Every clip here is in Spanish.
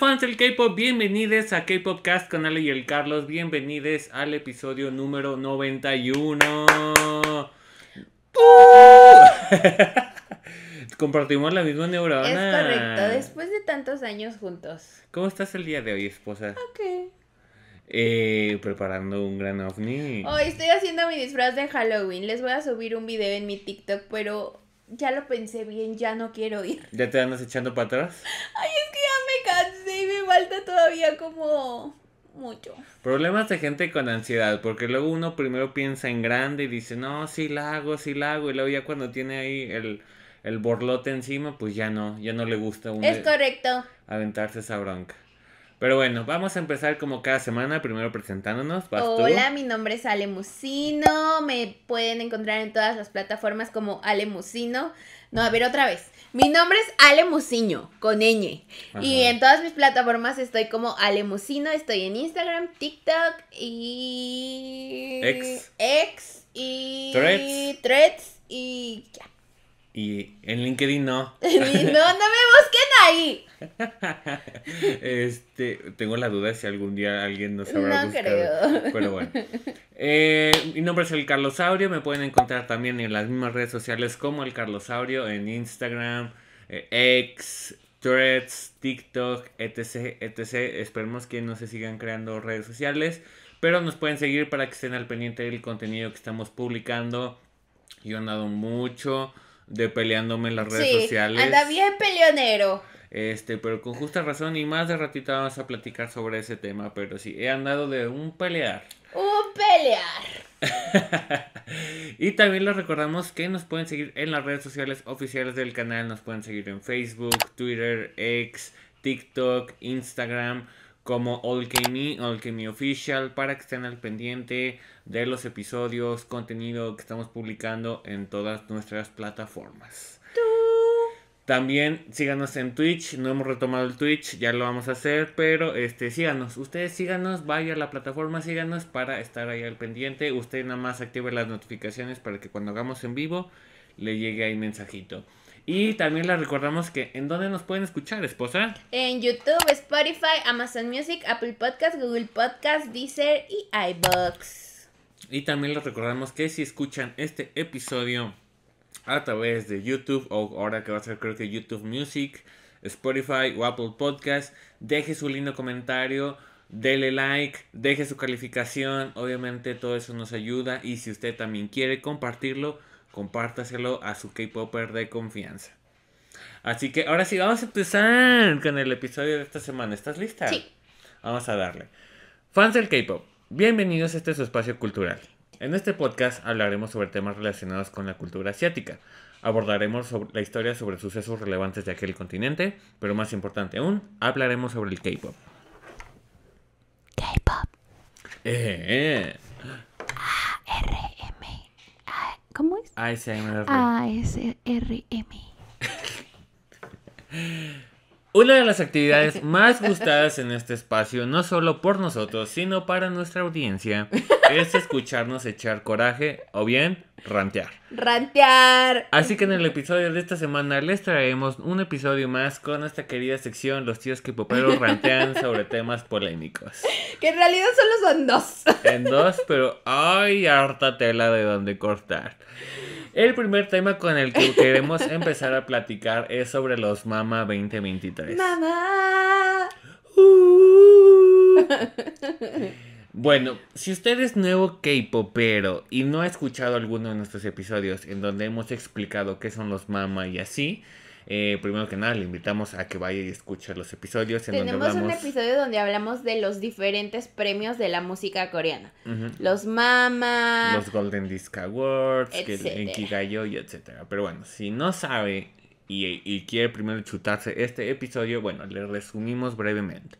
fans del K-Pop, bienvenidos a K-Pop Cast con Ale y el Carlos, bienvenidos al episodio número 91. Compartimos la misma neurona. Es correcto, después de tantos años juntos. ¿Cómo estás el día de hoy, esposa? Ok. Eh, preparando un gran ovni. Hoy estoy haciendo mi disfraz de Halloween. Les voy a subir un video en mi TikTok, pero ya lo pensé bien, ya no quiero ir. ¿Ya te andas echando para atrás? Ay, falta todavía como mucho. Problemas de gente con ansiedad, porque luego uno primero piensa en grande y dice, no, sí la hago, sí la hago, y luego ya cuando tiene ahí el, borlote encima, pues ya no, ya no le gusta uno. Es correcto. Aventarse esa bronca. Pero bueno, vamos a empezar como cada semana, primero presentándonos. Hola, mi nombre es Alemusino. me pueden encontrar en todas las plataformas como Alemusino no, a ver otra vez. Mi nombre es Ale Muciño, con ñ. Y en todas mis plataformas estoy como Ale Musino, Estoy en Instagram, TikTok y... X. y... Threads. Threads y ya. Y en LinkedIn no. no, no me busquen ahí. este, tengo la duda si algún día alguien nos habrá no Creo. Pero bueno. Eh, mi nombre es el Carlos Aurio. Me pueden encontrar también en las mismas redes sociales como el Carlos Aurio, en Instagram, eh, X, Threads, TikTok, etc, etc. Esperemos que no se sigan creando redes sociales. Pero nos pueden seguir para que estén al pendiente del contenido que estamos publicando. Yo han dado mucho de peleándome en las redes sí, sociales. Anda bien peleonero. Este, pero con justa razón y más de ratito vamos a platicar sobre ese tema, pero sí, he andado de un pelear. Un pelear. y también les recordamos que nos pueden seguir en las redes sociales oficiales del canal, nos pueden seguir en Facebook, Twitter, X, TikTok, Instagram como Alchemy, Alchemy Official, para que estén al pendiente de los episodios, contenido que estamos publicando en todas nuestras plataformas. También síganos en Twitch, no hemos retomado el Twitch, ya lo vamos a hacer, pero este síganos, ustedes síganos, vaya a la plataforma, síganos para estar ahí al pendiente. Usted nada más active las notificaciones para que cuando hagamos en vivo le llegue ahí mensajito. Y también les recordamos que en dónde nos pueden escuchar, esposa. En YouTube, Spotify, Amazon Music, Apple Podcast, Google Podcast, Deezer y iBox. Y también les recordamos que si escuchan este episodio a través de YouTube o ahora que va a ser creo que YouTube Music, Spotify o Apple Podcast, deje su lindo comentario dele like, deje su calificación, obviamente todo eso nos ayuda y si usted también quiere compartirlo, compártaselo a su K-Popper de confianza. Así que ahora sí, vamos a empezar con el episodio de esta semana. ¿Estás lista? Sí. Vamos a darle. Fans del K-Pop, bienvenidos a este su espacio cultural. En este podcast hablaremos sobre temas relacionados con la cultura asiática. Abordaremos la historia sobre sucesos relevantes de aquel continente, pero más importante aún, hablaremos sobre el K-Pop. K-Pop. Eh, eh. -R. ¿Cómo es? R ASRM. Una de las actividades más gustadas en este espacio, no solo por nosotros, sino para nuestra audiencia, es escucharnos echar coraje o bien rantear. Rantear. Así que en el episodio de esta semana les traemos un episodio más con esta querida sección Los tíos que poperos rantean sobre temas polémicos. Que en realidad solo son dos. En dos, pero hay harta tela de donde cortar. El primer tema con el que queremos empezar a platicar es sobre los Mama 2023. ¡Mama! Uh. Bueno, si usted es nuevo K-popero y no ha escuchado alguno de nuestros episodios en donde hemos explicado qué son los mama y así, eh, primero que nada, le invitamos a que vaya y escuche los episodios. En Tenemos un episodio donde hablamos de los diferentes premios de la música coreana. Los Mama. Los Golden Disc Awards, en y etcétera. Pero bueno, si no sabe y, quiere primero chutarse este episodio, bueno, le resumimos brevemente.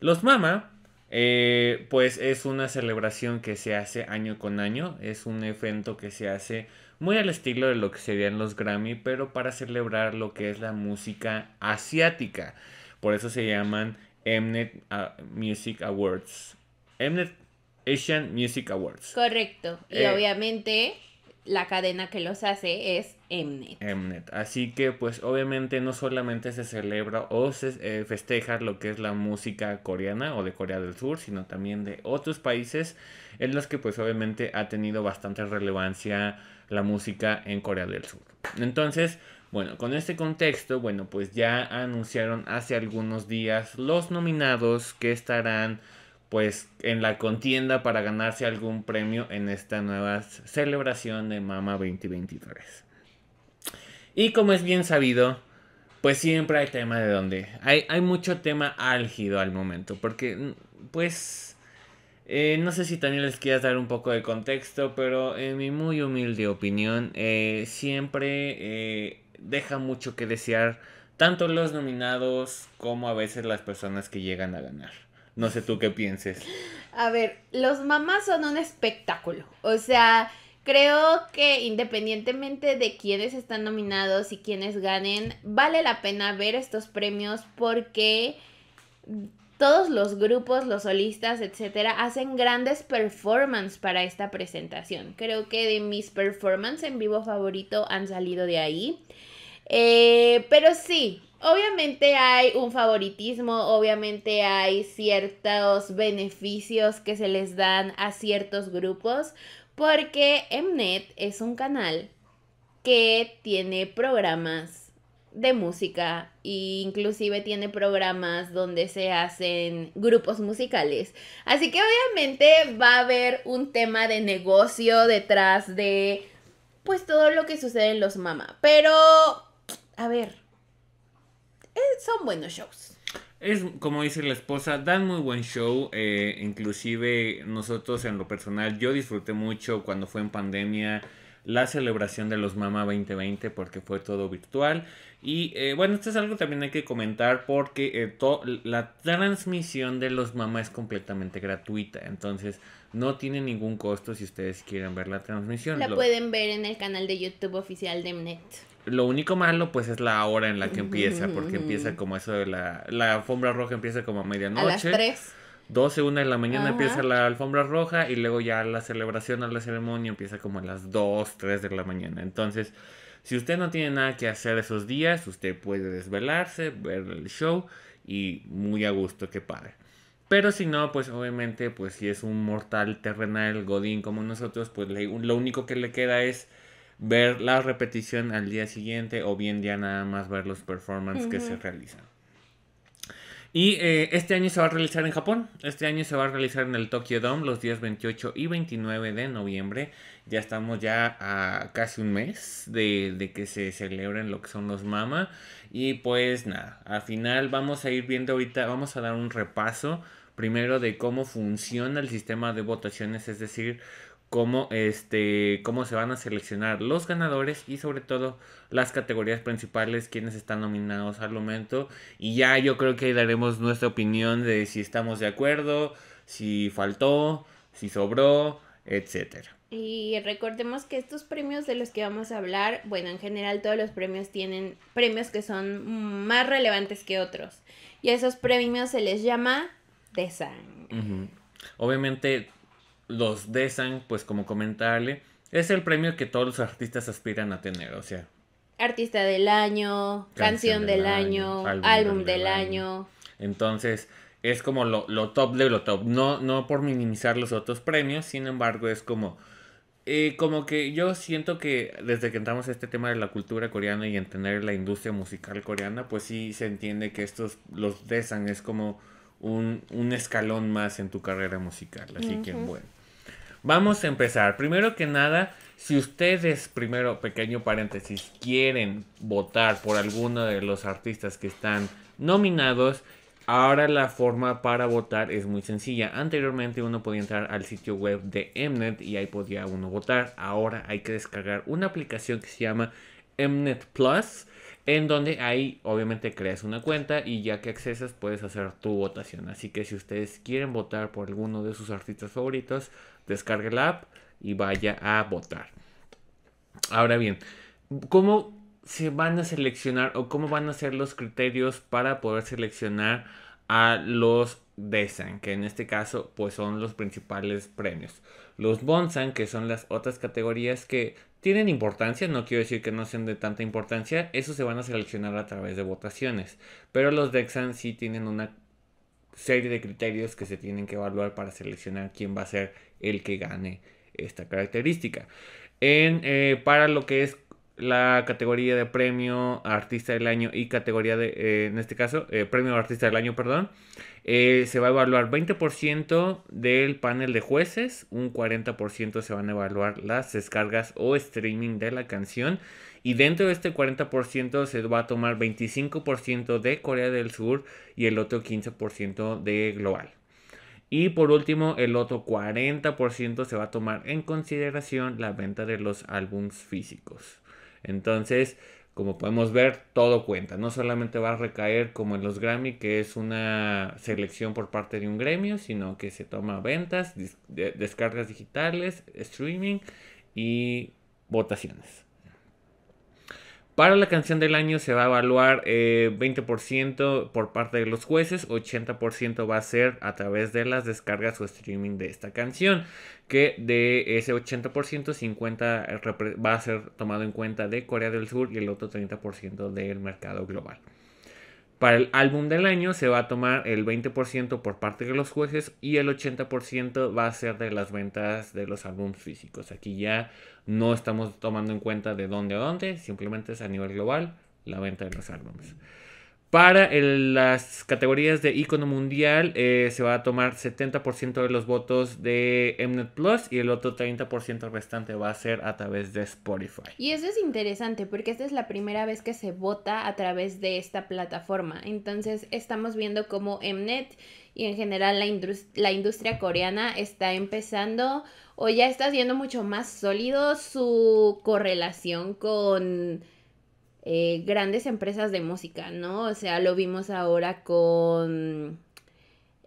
Los Mama... Eh, pues es una celebración que se hace año con año, es un evento que se hace muy al estilo de lo que serían los Grammy, pero para celebrar lo que es la música asiática. Por eso se llaman Mnet ah, Music Awards. Mnet Asian Music Awards. Correcto. Y eh, obviamente la cadena que los hace es Mnet. Mnet. Así que pues obviamente no solamente se celebra o se eh, festeja lo que es la música coreana o de Corea del Sur, sino también de otros países en los que pues obviamente ha tenido bastante relevancia la música en Corea del Sur. Entonces, bueno, con este contexto, bueno, pues ya anunciaron hace algunos días los nominados que estarán pues en la contienda para ganarse algún premio en esta nueva celebración de Mama 2023. Y como es bien sabido, pues siempre hay tema de donde. Hay, hay mucho tema álgido al momento, porque pues eh, no sé si también les quieras dar un poco de contexto, pero en mi muy humilde opinión, eh, siempre eh, deja mucho que desear tanto los nominados como a veces las personas que llegan a ganar. No sé tú qué pienses. A ver, los mamás son un espectáculo. O sea, creo que independientemente de quiénes están nominados y quiénes ganen, vale la pena ver estos premios porque todos los grupos, los solistas, etcétera, hacen grandes performances para esta presentación. Creo que de mis performances en vivo favorito han salido de ahí. Eh, pero sí, Obviamente hay un favoritismo, obviamente hay ciertos beneficios que se les dan a ciertos grupos, porque Mnet es un canal que tiene programas de música e inclusive tiene programas donde se hacen grupos musicales. Así que obviamente va a haber un tema de negocio detrás de pues todo lo que sucede en los mama Pero, a ver, eh, son buenos shows. Es como dice la esposa, dan muy buen show. Eh, inclusive nosotros en lo personal, yo disfruté mucho cuando fue en pandemia la celebración de los Mama 2020 porque fue todo virtual. Y eh, bueno, esto es algo también hay que comentar porque eh, la transmisión de los Mama es completamente gratuita. Entonces no tiene ningún costo si ustedes quieren ver la transmisión. La pueden ver en el canal de YouTube oficial de MNET. Lo único malo, pues, es la hora en la que empieza, porque empieza como eso de la, la alfombra roja empieza como a medianoche. A las 3. 12, 1 de la mañana empieza la alfombra roja y luego ya la celebración o la ceremonia empieza como a las 2, 3 de la mañana. Entonces, si usted no tiene nada que hacer esos días, usted puede desvelarse, ver el show y muy a gusto, que pare. Pero si no, pues obviamente, pues si es un mortal terrenal, godín como nosotros, pues lo único que le queda es ver la repetición al día siguiente o bien ya nada más ver los performances que se realizan. Y eh, este año se va a realizar en Japón. Este año se va a realizar en el Tokyo Dome los días 28 y 29 de noviembre. Ya estamos ya a casi un mes de, de que se celebren lo que son los MAMA. Y pues nada, al final vamos a ir viendo ahorita, vamos a dar un repaso primero de cómo funciona el sistema de votaciones, es decir, cómo, este, cómo se van a seleccionar los ganadores y sobre todo las categorías principales, quienes están nominados al momento. Y ya yo creo que daremos nuestra opinión de si estamos de acuerdo, si faltó, si sobró, etcétera. Y recordemos que estos premios de los que vamos a hablar, bueno, en general todos los premios tienen premios que son más relevantes que otros. Y a esos premios se les llama de sangre. Obviamente los desan, pues como comentarle, es el premio que todos los artistas aspiran a tener, o sea. Artista del año, canción, del, año, álbum, del, año. Entonces, es como lo, lo, top de lo top. No, no por minimizar los otros premios, sin embargo, es como. Eh, como que yo siento que desde que entramos a este tema de la cultura coreana y entender la industria musical coreana, pues sí se entiende que estos, los desan, es como un, escalón más en tu carrera musical. Así que bueno. Vamos a empezar. Primero que nada, si ustedes, primero pequeño paréntesis, quieren votar por alguno de los artistas que están nominados, ahora la forma para votar es muy sencilla. Anteriormente uno podía entrar al sitio web de Mnet y ahí podía uno votar. Ahora hay que descargar una aplicación que se llama Mnet Plus en donde ahí obviamente creas una cuenta y ya que accesas puedes hacer tu votación. Así que si ustedes quieren votar por alguno de sus artistas favoritos, descargue la app y vaya a votar. Ahora bien, ¿cómo se van a seleccionar o cómo van a ser los criterios para poder seleccionar a los Desan, que en este caso pues son los principales premios. Los Bonsan, que son las otras categorías que tienen importancia, no quiero decir que no sean de tanta importancia, esos se van a seleccionar a través de votaciones, pero los Dexan sí tienen una serie de criterios que se tienen que evaluar para seleccionar quién va a ser el que gane esta característica. En, eh, para lo que es la categoría de premio artista del año y categoría de, eh, en este caso, eh, premio artista del año, perdón, eh, se va a evaluar 20% del panel de jueces, un 40% se van a evaluar las descargas o streaming de la canción y dentro de este 40% se va a tomar 25% de Corea del Sur y el otro 15% de global. Y por último, el otro 40% se va a tomar en consideración la venta de los álbums físicos. Entonces, como podemos ver, todo cuenta. No solamente va a recaer como en los Grammy, que es una selección por parte de un gremio, sino que se toma ventas, descargas digitales, streaming y votaciones. Para la canción del año se va a evaluar 20% eh, por parte de los jueces, 80% va a ser a través de las descargas o streaming de esta canción, que de ese 80% 50% eh, va a ser tomado en cuenta de Corea del Sur y el otro 30% del mercado global. Para el álbum del año se va a tomar el 20% por parte de los jueces y el 80% va a ser de las ventas de los álbumes físicos. Aquí ya no estamos tomando en cuenta de dónde a dónde, simplemente es a nivel global la venta de los álbumes. Para las categorías de icono mundial eh, se va a tomar 70% de los votos de Mnet Plus y el otro 30% restante va a ser a través de Spotify. Y eso es interesante porque esta es la primera vez que se vota a través de esta plataforma. Entonces estamos viendo cómo Mnet y en general la, la industria coreana está empezando o ya está siendo mucho más sólido su correlación con eh, grandes empresas de música, ¿no? O sea, lo vimos ahora con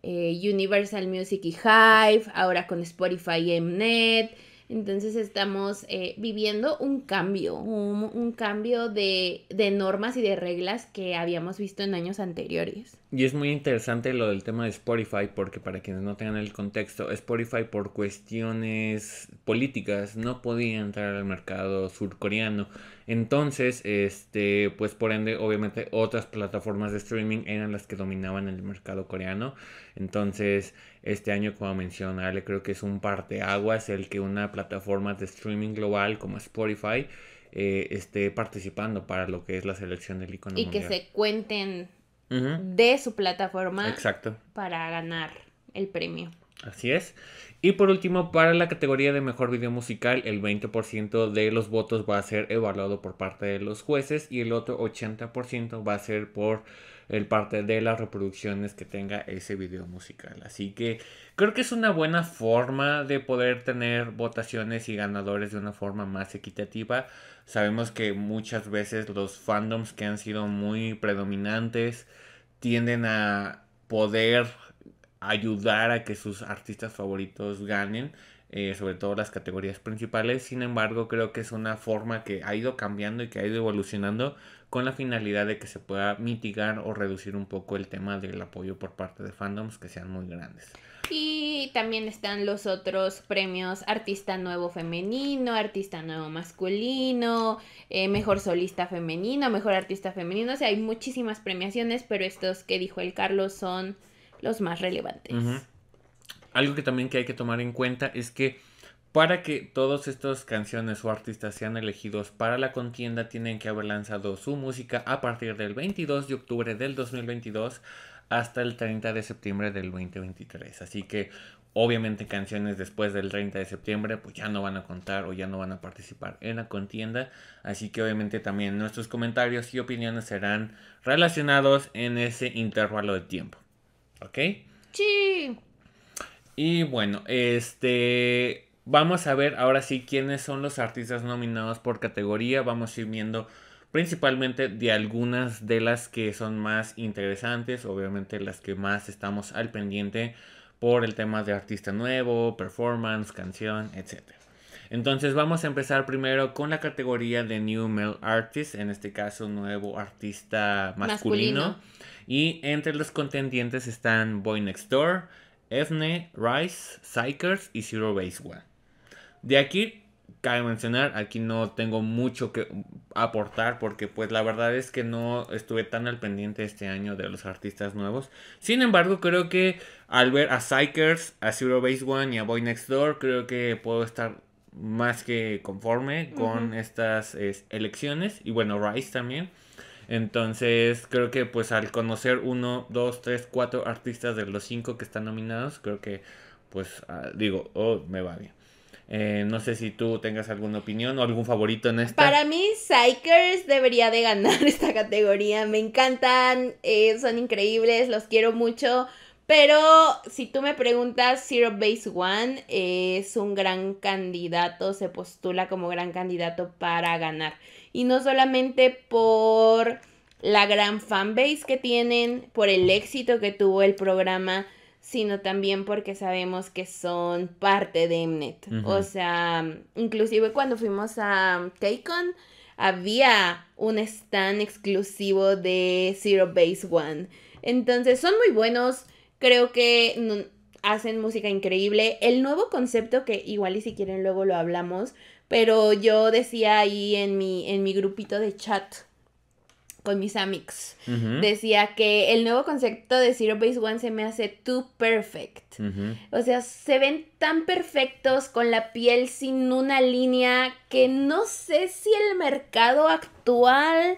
eh, Universal Music y Hive, ahora con Spotify y Mnet entonces estamos eh, viviendo un cambio, un, cambio de, de, normas y de reglas que habíamos visto en años anteriores. Y es muy interesante lo del tema de Spotify, porque para quienes no tengan el contexto, Spotify por cuestiones políticas no podía entrar al mercado surcoreano. Entonces, este, pues por ende, obviamente otras plataformas de streaming eran las que dominaban el mercado coreano. Entonces, este año, como mencionarle, creo que es un parteaguas el que una plataforma de streaming global como Spotify eh, esté participando para lo que es la selección del icono. Y que se cuenten de su plataforma Exacto. para ganar el premio. Así es. Y por último, para la categoría de mejor video musical, el 20% de los votos va a ser evaluado por parte de los jueces y el otro 80% va a ser por el parte de las reproducciones que tenga ese video musical. Así que creo que es una buena forma de poder tener votaciones y ganadores de una forma más equitativa. Sabemos que muchas veces los fandoms que han sido muy predominantes tienden a poder ayudar a que sus artistas favoritos ganen. Eh, sobre todo las categorías principales. Sin embargo, creo que es una forma que ha ido cambiando y que ha ido evolucionando, con la finalidad de que se pueda mitigar o reducir un poco el tema del apoyo por parte de fandoms que sean muy grandes. Y también están los otros premios Artista Nuevo Femenino, Artista Nuevo Masculino, eh, Mejor Solista Femenino, Mejor Artista Femenino. O sea, hay muchísimas premiaciones, pero estos que dijo el Carlos son los más relevantes. Algo que también que hay que tomar en cuenta es que para que todas estas canciones o artistas sean elegidos para la contienda, tienen que haber lanzado su música a partir del 22 de octubre del 2022 hasta el 30 de septiembre del 2023. Así que obviamente canciones después del 30 de septiembre pues ya no van a contar o ya no van a participar en la contienda. Así que obviamente también nuestros comentarios y opiniones serán relacionados en ese intervalo de tiempo. ¿Ok? Sí. Y bueno, este Vamos a ver ahora sí quiénes son los artistas nominados por categoría. Vamos a ir viendo principalmente de algunas de las que son más interesantes, obviamente las que más estamos al pendiente por el tema de artista nuevo, performance, canción, etc. Entonces vamos a empezar primero con la categoría de New Male Artist, en este caso nuevo artista masculino. Y entre los contendientes están Boy Next Door, Efne, Rice, Psychers y Zero Base One. De aquí, cabe mencionar, aquí no tengo mucho que aportar porque pues la verdad es que no estuve tan al pendiente este año de los artistas nuevos. Sin embargo, creo que al ver a Psychers, a Zero Base One y a Boy Next Door, creo que puedo estar más que conforme con estas elecciones y bueno, Rice también. Entonces, creo que pues al conocer uno, dos, tres, cuatro artistas de los cinco que están nominados, creo que pues ah, digo, oh, me va bien. Eh, no sé si tú tengas alguna opinión o algún favorito en esta. Para mí, Psychers debería de ganar esta categoría. Me encantan, eh, son increíbles, los quiero mucho. Pero si tú me preguntas, Zero Base One es un gran candidato, se postula como gran candidato para ganar. Y no solamente por la gran fanbase que tienen, por el éxito que tuvo el programa, sino también porque sabemos que son parte de Mnet. O sea, inclusive cuando fuimos a Taycon, había un stand exclusivo de Zero Base One. Entonces, son muy buenos, creo que hacen música increíble. El nuevo concepto que igual y si quieren luego lo hablamos, pero yo decía ahí en mi, en mi grupito de chat con mis amix Decía que el nuevo concepto de Zero Base One se me hace too perfect. O sea, se ven tan perfectos con la piel sin una línea que no sé si el mercado actual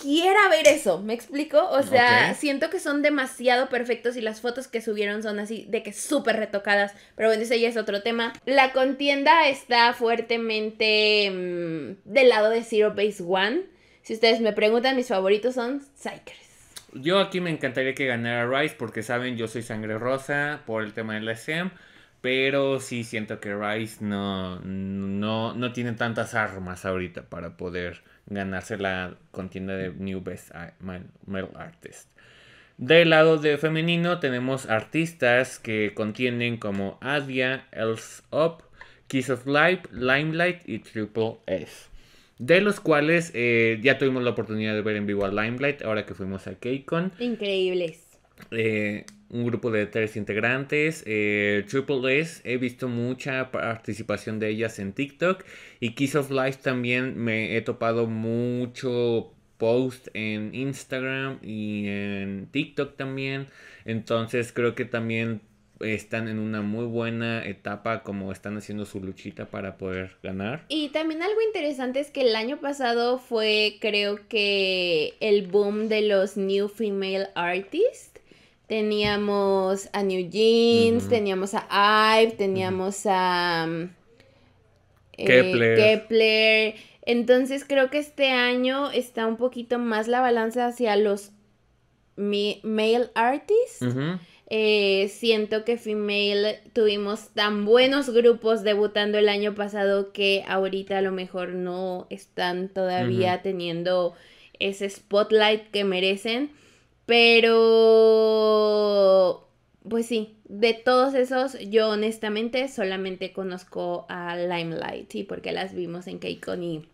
quiera ver eso, ¿me explico? O sea, siento que son demasiado perfectos y las fotos que subieron son así de que súper retocadas, pero bueno, ese ya es otro tema. La contienda está fuertemente mm, del lado de Zero Base One. Si ustedes me preguntan, mis favoritos son Psychers. Yo aquí me encantaría que ganara Rice porque saben, yo soy sangre rosa por el tema del SM. Pero sí siento que Rice no, no, no tiene tantas armas ahorita para poder ganarse la contienda de New Best Male Artist. Del lado de femenino tenemos artistas que contienen como Adia, Else Up, Kiss of Life, Limelight y Triple S. De los cuales eh, ya tuvimos la oportunidad de ver en vivo a Limelight ahora que fuimos a KCON. Increíbles. Eh, un grupo de tres integrantes. Eh, Triple S, he visto mucha participación de ellas en TikTok. Y Kiss of Life también me he topado mucho post en Instagram y en TikTok también. Entonces creo que también están en una muy buena etapa como están haciendo su luchita para poder ganar. Y también algo interesante es que el año pasado fue creo que el boom de los New Female Artists Teníamos a New Jeans, teníamos a Ive, teníamos a mm, eh, Kepler. Entonces creo que este año está un poquito más la balanza hacia los male artists. Eh, siento que Female tuvimos tan buenos grupos debutando el año pasado que ahorita a lo mejor no están todavía teniendo ese spotlight que merecen. Pero, pues sí, de todos esos, yo honestamente solamente conozco a Limelight, porque las vimos en con y...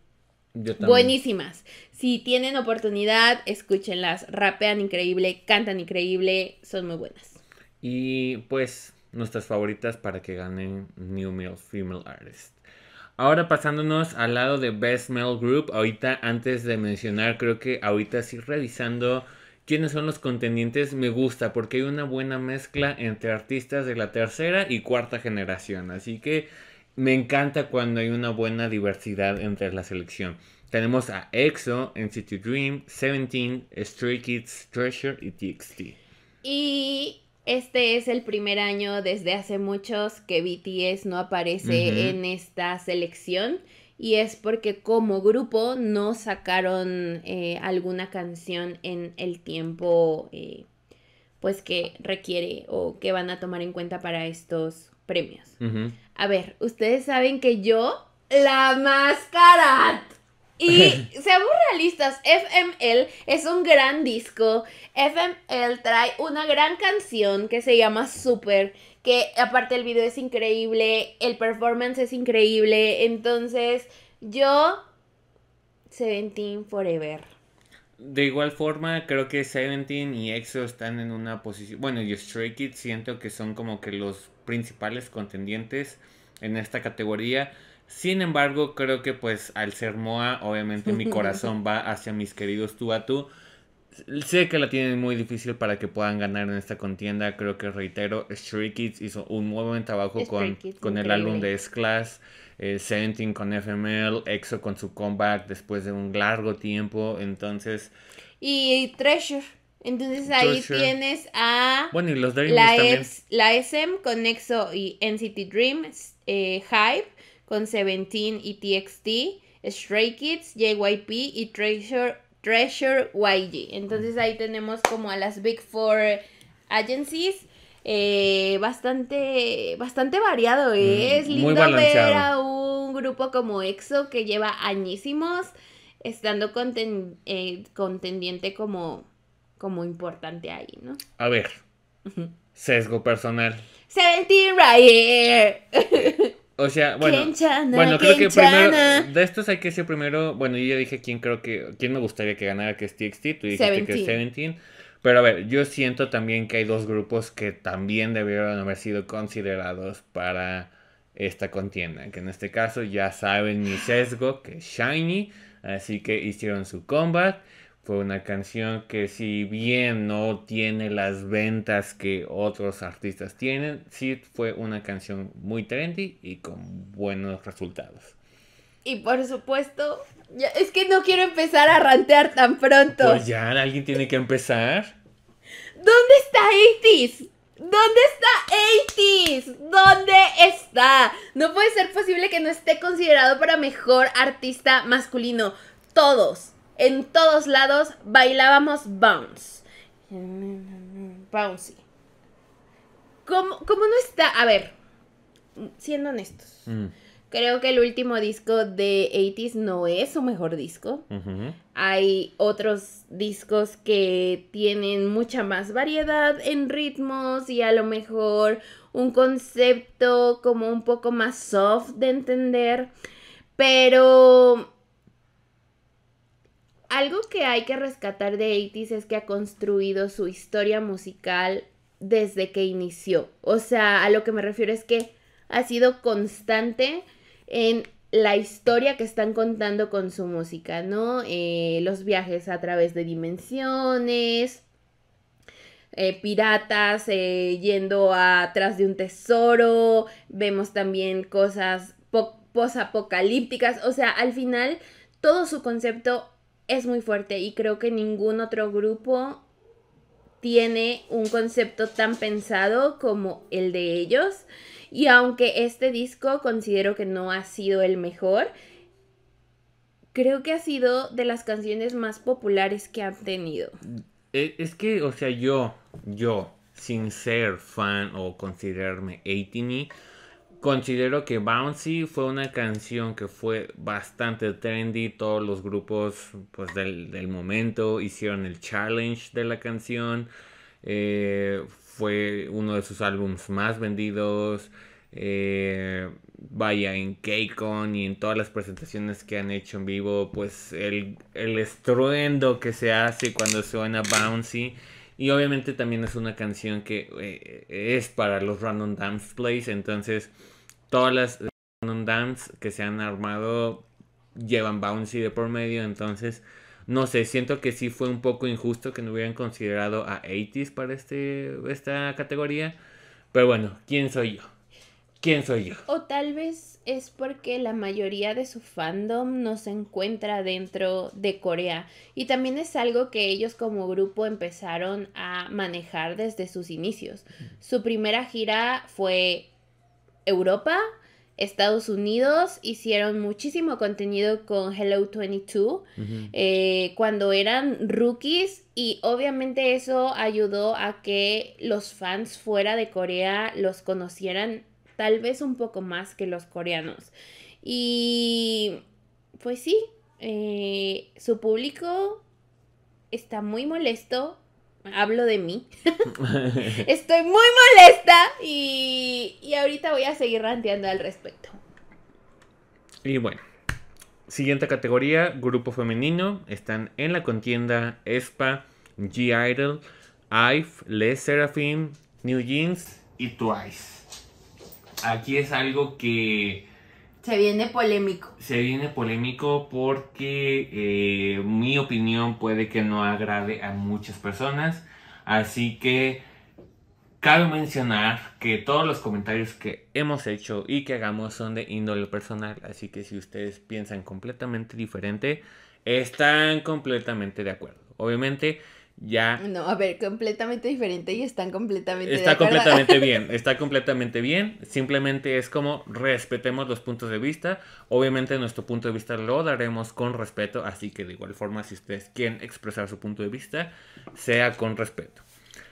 Buenísimas. Si tienen oportunidad, escúchenlas. Rapean increíble, cantan increíble, son muy buenas. Y pues nuestras favoritas para que ganen New Male Female Artist. Ahora pasándonos al lado de Best Male Group, ahorita antes de mencionar, creo que ahorita sí revisando quiénes son los contendientes me gusta porque hay una buena mezcla entre artistas de la tercera y cuarta generación. Así que me encanta cuando hay una buena diversidad entre la selección. Tenemos a EXO, NCT Dream, Seventeen, Stray Kids, Treasure y TXT. Y este es el primer año desde hace muchos que BTS no aparece en esta selección y es porque como grupo no sacaron eh, alguna canción en el tiempo eh, pues que requiere o que van a tomar en cuenta para estos premios. A ver, ustedes saben que yo la máscara y seamos realistas, FML es un gran disco. FML trae una gran canción que se llama Super, que aparte el video es increíble, el performance es increíble. Entonces, yo Seventeen Forever. De igual forma, creo que Seventeen y EXO están en una posición, bueno, y Stray Kids siento que son como que los principales contendientes en esta categoría sin embargo, creo que pues al ser Moa, obviamente mi corazón va hacia mis queridos tú a tú. Sé que la tienen muy difícil para que puedan ganar en esta contienda. Creo que reitero, Stray Kids hizo un muy buen trabajo con, el álbum de S-Class, eh, con FML, EXO con su comeback después de un largo tiempo. Entonces. Y Treasure. Entonces ahí tienes a. Bueno, y los la, la SM con EXO y NCT Dream, eh, Hype con Seventeen y TXT, Stray Kids, JYP y Treasure, YG. Entonces ahí tenemos como a las Big Four Agencies. Eh, bastante, bastante variado, ¿eh? mm, es lindo ver a un grupo como EXO que lleva añísimos estando eh, contendiente como, como importante ahí, ¿no? A ver, sesgo personal. Seventeen right o sea, bueno, bueno creo que primero de estos hay que ser primero, bueno, yo ya dije quién creo que quién me gustaría que ganara que es TXT, tú dijiste que es Seventeen, pero a ver, yo siento también que hay dos grupos que también debieron haber sido considerados para esta contienda, que en este caso ya saben mi sesgo que es Shiny, así que hicieron su combat fue una canción que si bien no tiene las ventas que otros artistas tienen, sí fue una canción muy trendy y con buenos resultados. Y por supuesto, ya, es que no quiero empezar a rantear tan pronto. Pues ya, alguien tiene que empezar. ¿Dónde está Itis? ¿Dónde está 80 ¿Dónde está? No puede ser posible que no esté considerado para mejor artista masculino. Todos, en todos lados bailábamos bounce. Bouncy. ¿Cómo no está, a ver, siendo honestos, mm. creo que el último disco de 80s no es su mejor disco. Hay otros discos que tienen mucha más variedad en ritmos y a lo mejor un concepto como un poco más soft de entender. Pero algo que hay que rescatar de 80 es que ha construido su historia musical desde que inició. O sea, a lo que me refiero es que ha sido constante en la historia que están contando con su música, ¿no? Eh, los viajes a través de dimensiones, eh, piratas eh, yendo atrás de un tesoro, vemos también cosas posapocalípticas, o sea, al final todo su concepto es muy fuerte y creo que ningún otro grupo tiene un concepto tan pensado como el de ellos. Y aunque este disco considero que no ha sido el mejor, creo que ha sido de las canciones más populares que han tenido. E, es que, o sea, yo, yo, sin ser fan o considerarme 18 Considero que Bouncy fue una canción que fue bastante trendy. Todos los grupos pues, del, momento hicieron el challenge de la canción. Eh, fue uno de sus álbumes más vendidos. Eh, vaya, en k y en todas las presentaciones que han hecho en vivo, pues el, estruendo que se hace cuando suena Bouncy. Y obviamente también es una canción que eh, es para los Random Dance Plays. Entonces, todas las fandom dance que se han armado llevan bouncy de por medio, entonces no sé, siento que sí fue un poco injusto que no hubieran considerado a 80s para este, esta categoría. Pero bueno, ¿quién soy yo? ¿Quién soy yo? O tal vez es porque la mayoría de su fandom no se encuentra dentro de Corea. Y también es algo que ellos como grupo empezaron a manejar desde sus inicios. Su primera gira fue Europa, Estados Unidos hicieron muchísimo contenido con Hello 22 eh, cuando eran rookies y obviamente eso ayudó a que los fans fuera de Corea los conocieran tal vez un poco más que los coreanos. Y pues sí, eh, su público está muy molesto hablo de mí. Estoy muy molesta y, y ahorita voy a seguir ranteando al respecto. Y bueno, siguiente categoría, grupo femenino, están en la contienda Espa, G-Idol, IVE, Les Seraphim, New Jeans y Twice. Aquí es algo que se viene polémico. Se viene polémico porque eh, mi opinión puede que no agrade a muchas personas. Así que cabe mencionar que todos los comentarios que hemos hecho y que hagamos son de índole personal. Así que si ustedes piensan completamente diferente, están completamente de acuerdo. Obviamente, no, a ver, completamente diferente y están completamente... Está completamente bien, está completamente bien. Simplemente es como respetemos los puntos de vista. Obviamente nuestro punto de vista lo daremos con respeto, así que de igual forma si ustedes quieren expresar su punto de vista, sea con respeto.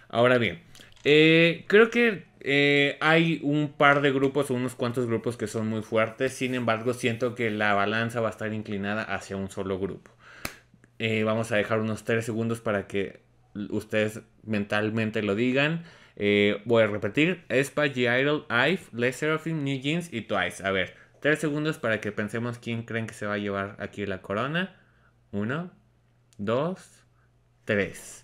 Ahora bien, eh, creo que eh, hay un par de grupos unos cuantos grupos que son muy fuertes, sin embargo siento que la balanza va a estar inclinada hacia un solo grupo. Eh, vamos a dejar unos 3 segundos para que ustedes mentalmente lo digan. Eh, voy a repetir: Espa, G. Idol, Ive, Les Seraphim, New Jeans y Twice. A ver, 3 segundos para que pensemos quién creen que se va a llevar aquí la corona. 1, 2, 3.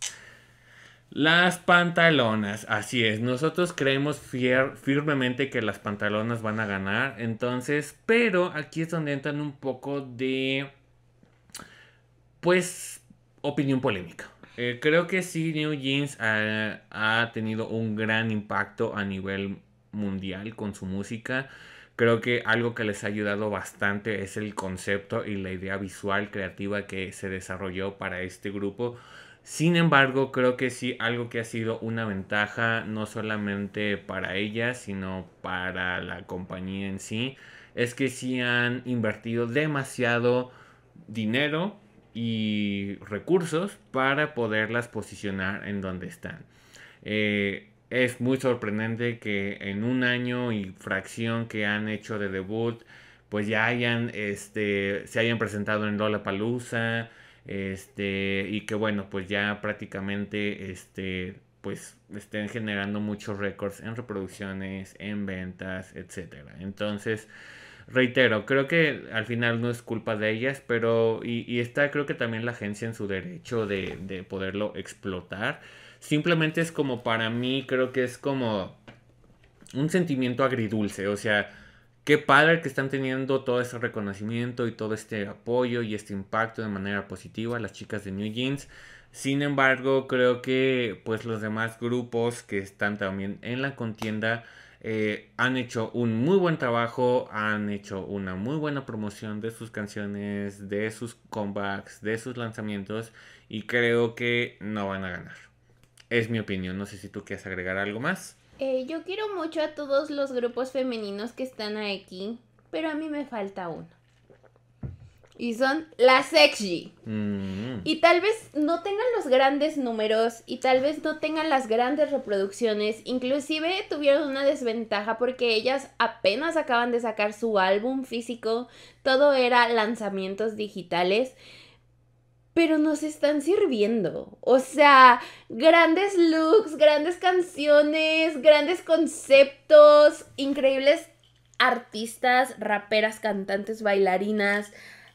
Las pantalonas, así es. Nosotros creemos firmemente que las pantalonas van a ganar. Entonces, pero aquí es donde entran un poco de pues, opinión polémica. Eh, creo que sí, New Jeans ha, tenido un gran impacto a nivel mundial con su música. Creo que algo que les ha ayudado bastante es el concepto y la idea visual creativa que se desarrolló para este grupo. Sin embargo, creo que sí, algo que ha sido una ventaja no solamente para ellas sino para la compañía en sí, es que sí han invertido demasiado dinero y recursos para poderlas posicionar en donde están. Eh, es muy sorprendente que en un año y fracción que han hecho de debut, pues ya hayan, este, se hayan presentado en Lollapalooza, este, y que bueno, pues ya prácticamente, este, pues estén generando muchos récords en reproducciones, en ventas, etcétera. Entonces, reitero, creo que al final no es culpa de ellas, pero y, está creo que también la agencia en su derecho de, poderlo explotar. Simplemente es como para mí, creo que es como un sentimiento agridulce, o sea, qué padre que están teniendo todo ese reconocimiento y todo este apoyo y este impacto de manera positiva las chicas de New Jeans. Sin embargo, creo que pues los demás grupos que están también en la contienda eh, han hecho un muy buen trabajo, han hecho una muy buena promoción de sus canciones, de sus comebacks, de sus lanzamientos y creo que no van a ganar. Es mi opinión, no sé si tú quieres agregar algo más. Eh, yo quiero mucho a todos los grupos femeninos que están aquí, pero a mí me falta uno y son las sexy. Mm. Y tal vez no tengan los grandes números y tal vez no tengan las grandes reproducciones. Inclusive tuvieron una desventaja porque ellas apenas acaban de sacar su álbum físico. Todo era lanzamientos digitales. Pero nos están sirviendo. O sea, grandes looks, grandes canciones, grandes conceptos, increíbles artistas, raperas, cantantes, bailarinas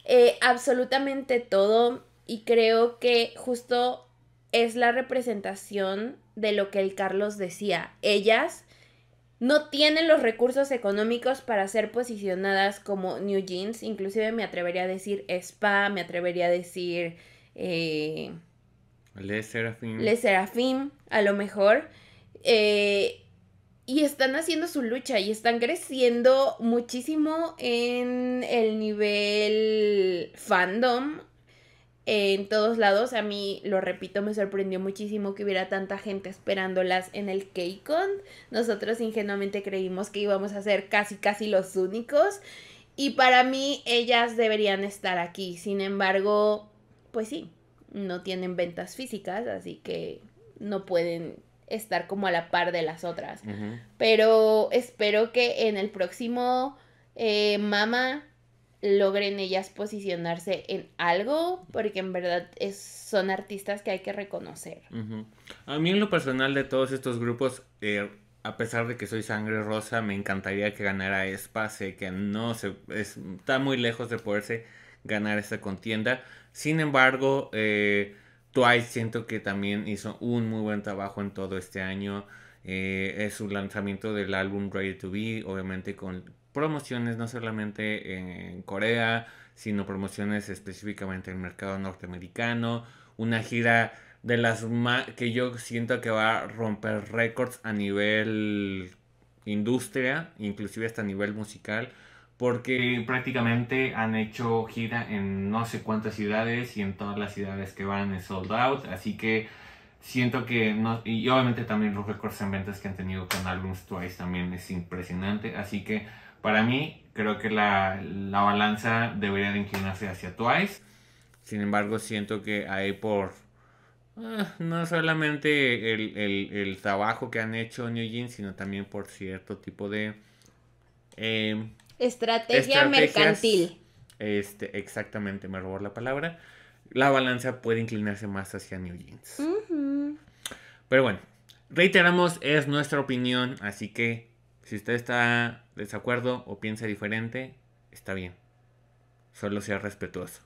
eh, absolutamente todo y creo que justo es la representación de lo que el Carlos decía. Ellas no tienen los recursos económicos para ser posicionadas como New Jeans, inclusive me atrevería a decir Spa, me atrevería a decir... Eh, Le Serafim. Le a lo mejor. Eh, y están haciendo su lucha y están creciendo muchísimo en el nivel fandom en todos lados. A mí, lo repito, me sorprendió muchísimo que hubiera tanta gente esperándolas en el K-Con. Nosotros ingenuamente creímos que íbamos a ser casi casi los únicos. Y para mí, ellas deberían estar aquí. Sin embargo, pues sí, no tienen ventas físicas, así que no pueden estar como a la par de las otras. Pero espero que en el próximo eh, Mama logren ellas posicionarse en algo, porque en verdad es, son artistas que hay que reconocer. A mí en lo personal de todos estos grupos, eh, a pesar de que soy sangre rosa, me encantaría que ganara Espa, que no se, está muy lejos de poderse ganar esta contienda. Sin embargo, eh, Twice siento que también hizo un muy buen trabajo en todo este año. es eh, su lanzamiento del álbum Ready to Be, obviamente con promociones no solamente en Corea, sino promociones específicamente en el mercado norteamericano. Una gira de las que yo siento que va a romper récords a nivel industria, inclusive hasta a nivel musical porque prácticamente han hecho gira en no sé cuántas ciudades y en todas las ciudades que van en sold out, así que siento que no, y obviamente también los récords en ventas que han tenido con álbums Twice también es impresionante, así que para mí creo que la, balanza debería de inclinarse hacia Twice, sin embargo siento que hay por... Ah, no solamente el, trabajo que han hecho New Jeans, sino también por cierto tipo de eh, Estrategia mercantil. Este, exactamente, me robó la palabra. La balanza puede inclinarse más hacia New Jeans. Pero bueno, reiteramos, es nuestra opinión, así que si usted está desacuerdo o piensa diferente, está bien. Solo sea respetuoso.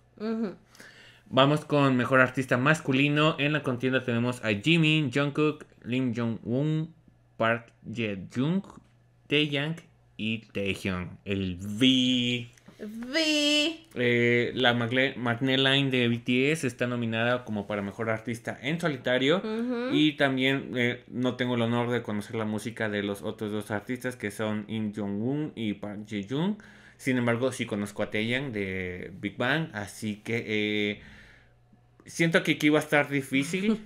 Vamos con mejor artista masculino. En la contienda tenemos a Jimin, Jungkook, Lim Jong-un, Park Ye-jung, Tae Yang y Taehyung. El V. V. Eh, la line de BTS está nominada como para mejor artista en solitario. Y también eh, no tengo el honor de conocer la música de los otros dos artistas que son In Jong-un y Park Ji-jung. Sin embargo, sí conozco a Taehyung de Big Bang. Así que eh, siento que aquí va a estar difícil.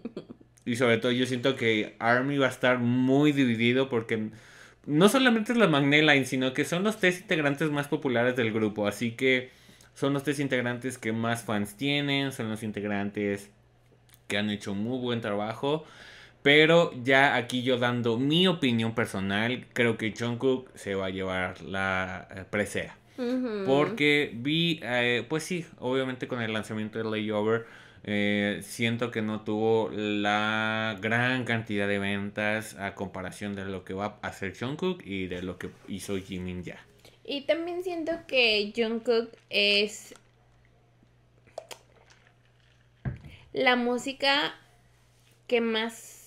y sobre todo, yo siento que Army va a estar muy dividido porque no solamente es la Magnolia sino que son los tres integrantes más populares del grupo. Así que son los tres integrantes que más fans tienen, son los integrantes que han hecho muy buen trabajo. Pero ya aquí yo dando mi opinión personal, creo que Jungkook se va a llevar la eh, presea. Porque vi, eh, pues sí, obviamente con el lanzamiento de Layover eh, siento que no tuvo la gran cantidad de ventas a comparación de lo que va a hacer Jungkook y de lo que hizo Jimin ya. Y también siento que Jungkook es la música que más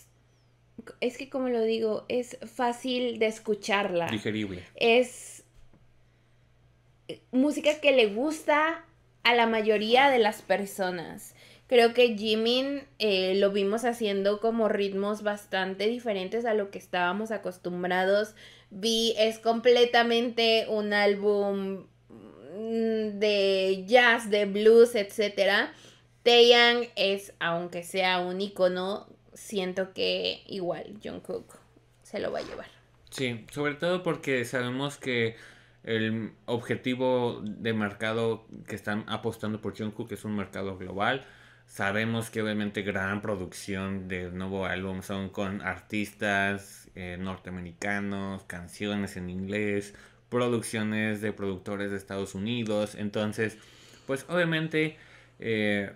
es que como lo digo, es fácil de escucharla. Digerible. Es música que le gusta a la mayoría de las personas. Creo que Jimin eh, lo vimos haciendo como ritmos bastante diferentes a lo que estábamos acostumbrados. Vi es completamente un álbum mm, de jazz, de blues, etc. Taeyang es, aunque sea un icono, siento que igual Jungkook se lo va a llevar. Sí, sobre todo porque sabemos que el objetivo de mercado que están apostando por Jungkook es un mercado global Sabemos que obviamente gran producción de nuevo álbum son con artistas eh, norteamericanos, canciones en inglés, producciones de productores de Estados Unidos. Entonces, pues obviamente eh,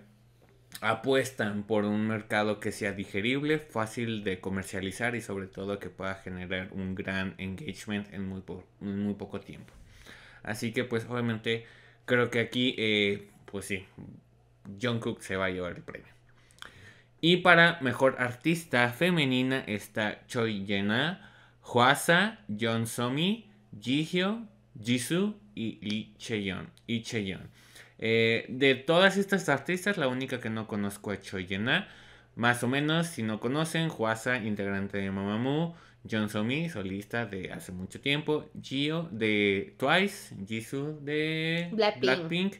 apuestan por un mercado que sea digerible, fácil de comercializar y sobre todo que pueda generar un gran engagement en muy, muy poco tiempo. Así que pues obviamente creo que aquí, eh, pues sí, Cook se va a llevar el premio. Y para mejor artista femenina está Choi Jena, Huasa, John Somi, Jihyo, Jisoo y Lee Y eh, de todas estas artistas, la única que no conozco es Choi Jena. Más o menos, si no conocen, Huasa, integrante de Mamamoo, John Somi, solista de hace mucho tiempo, Gio de Twice, Jisoo de Blackpink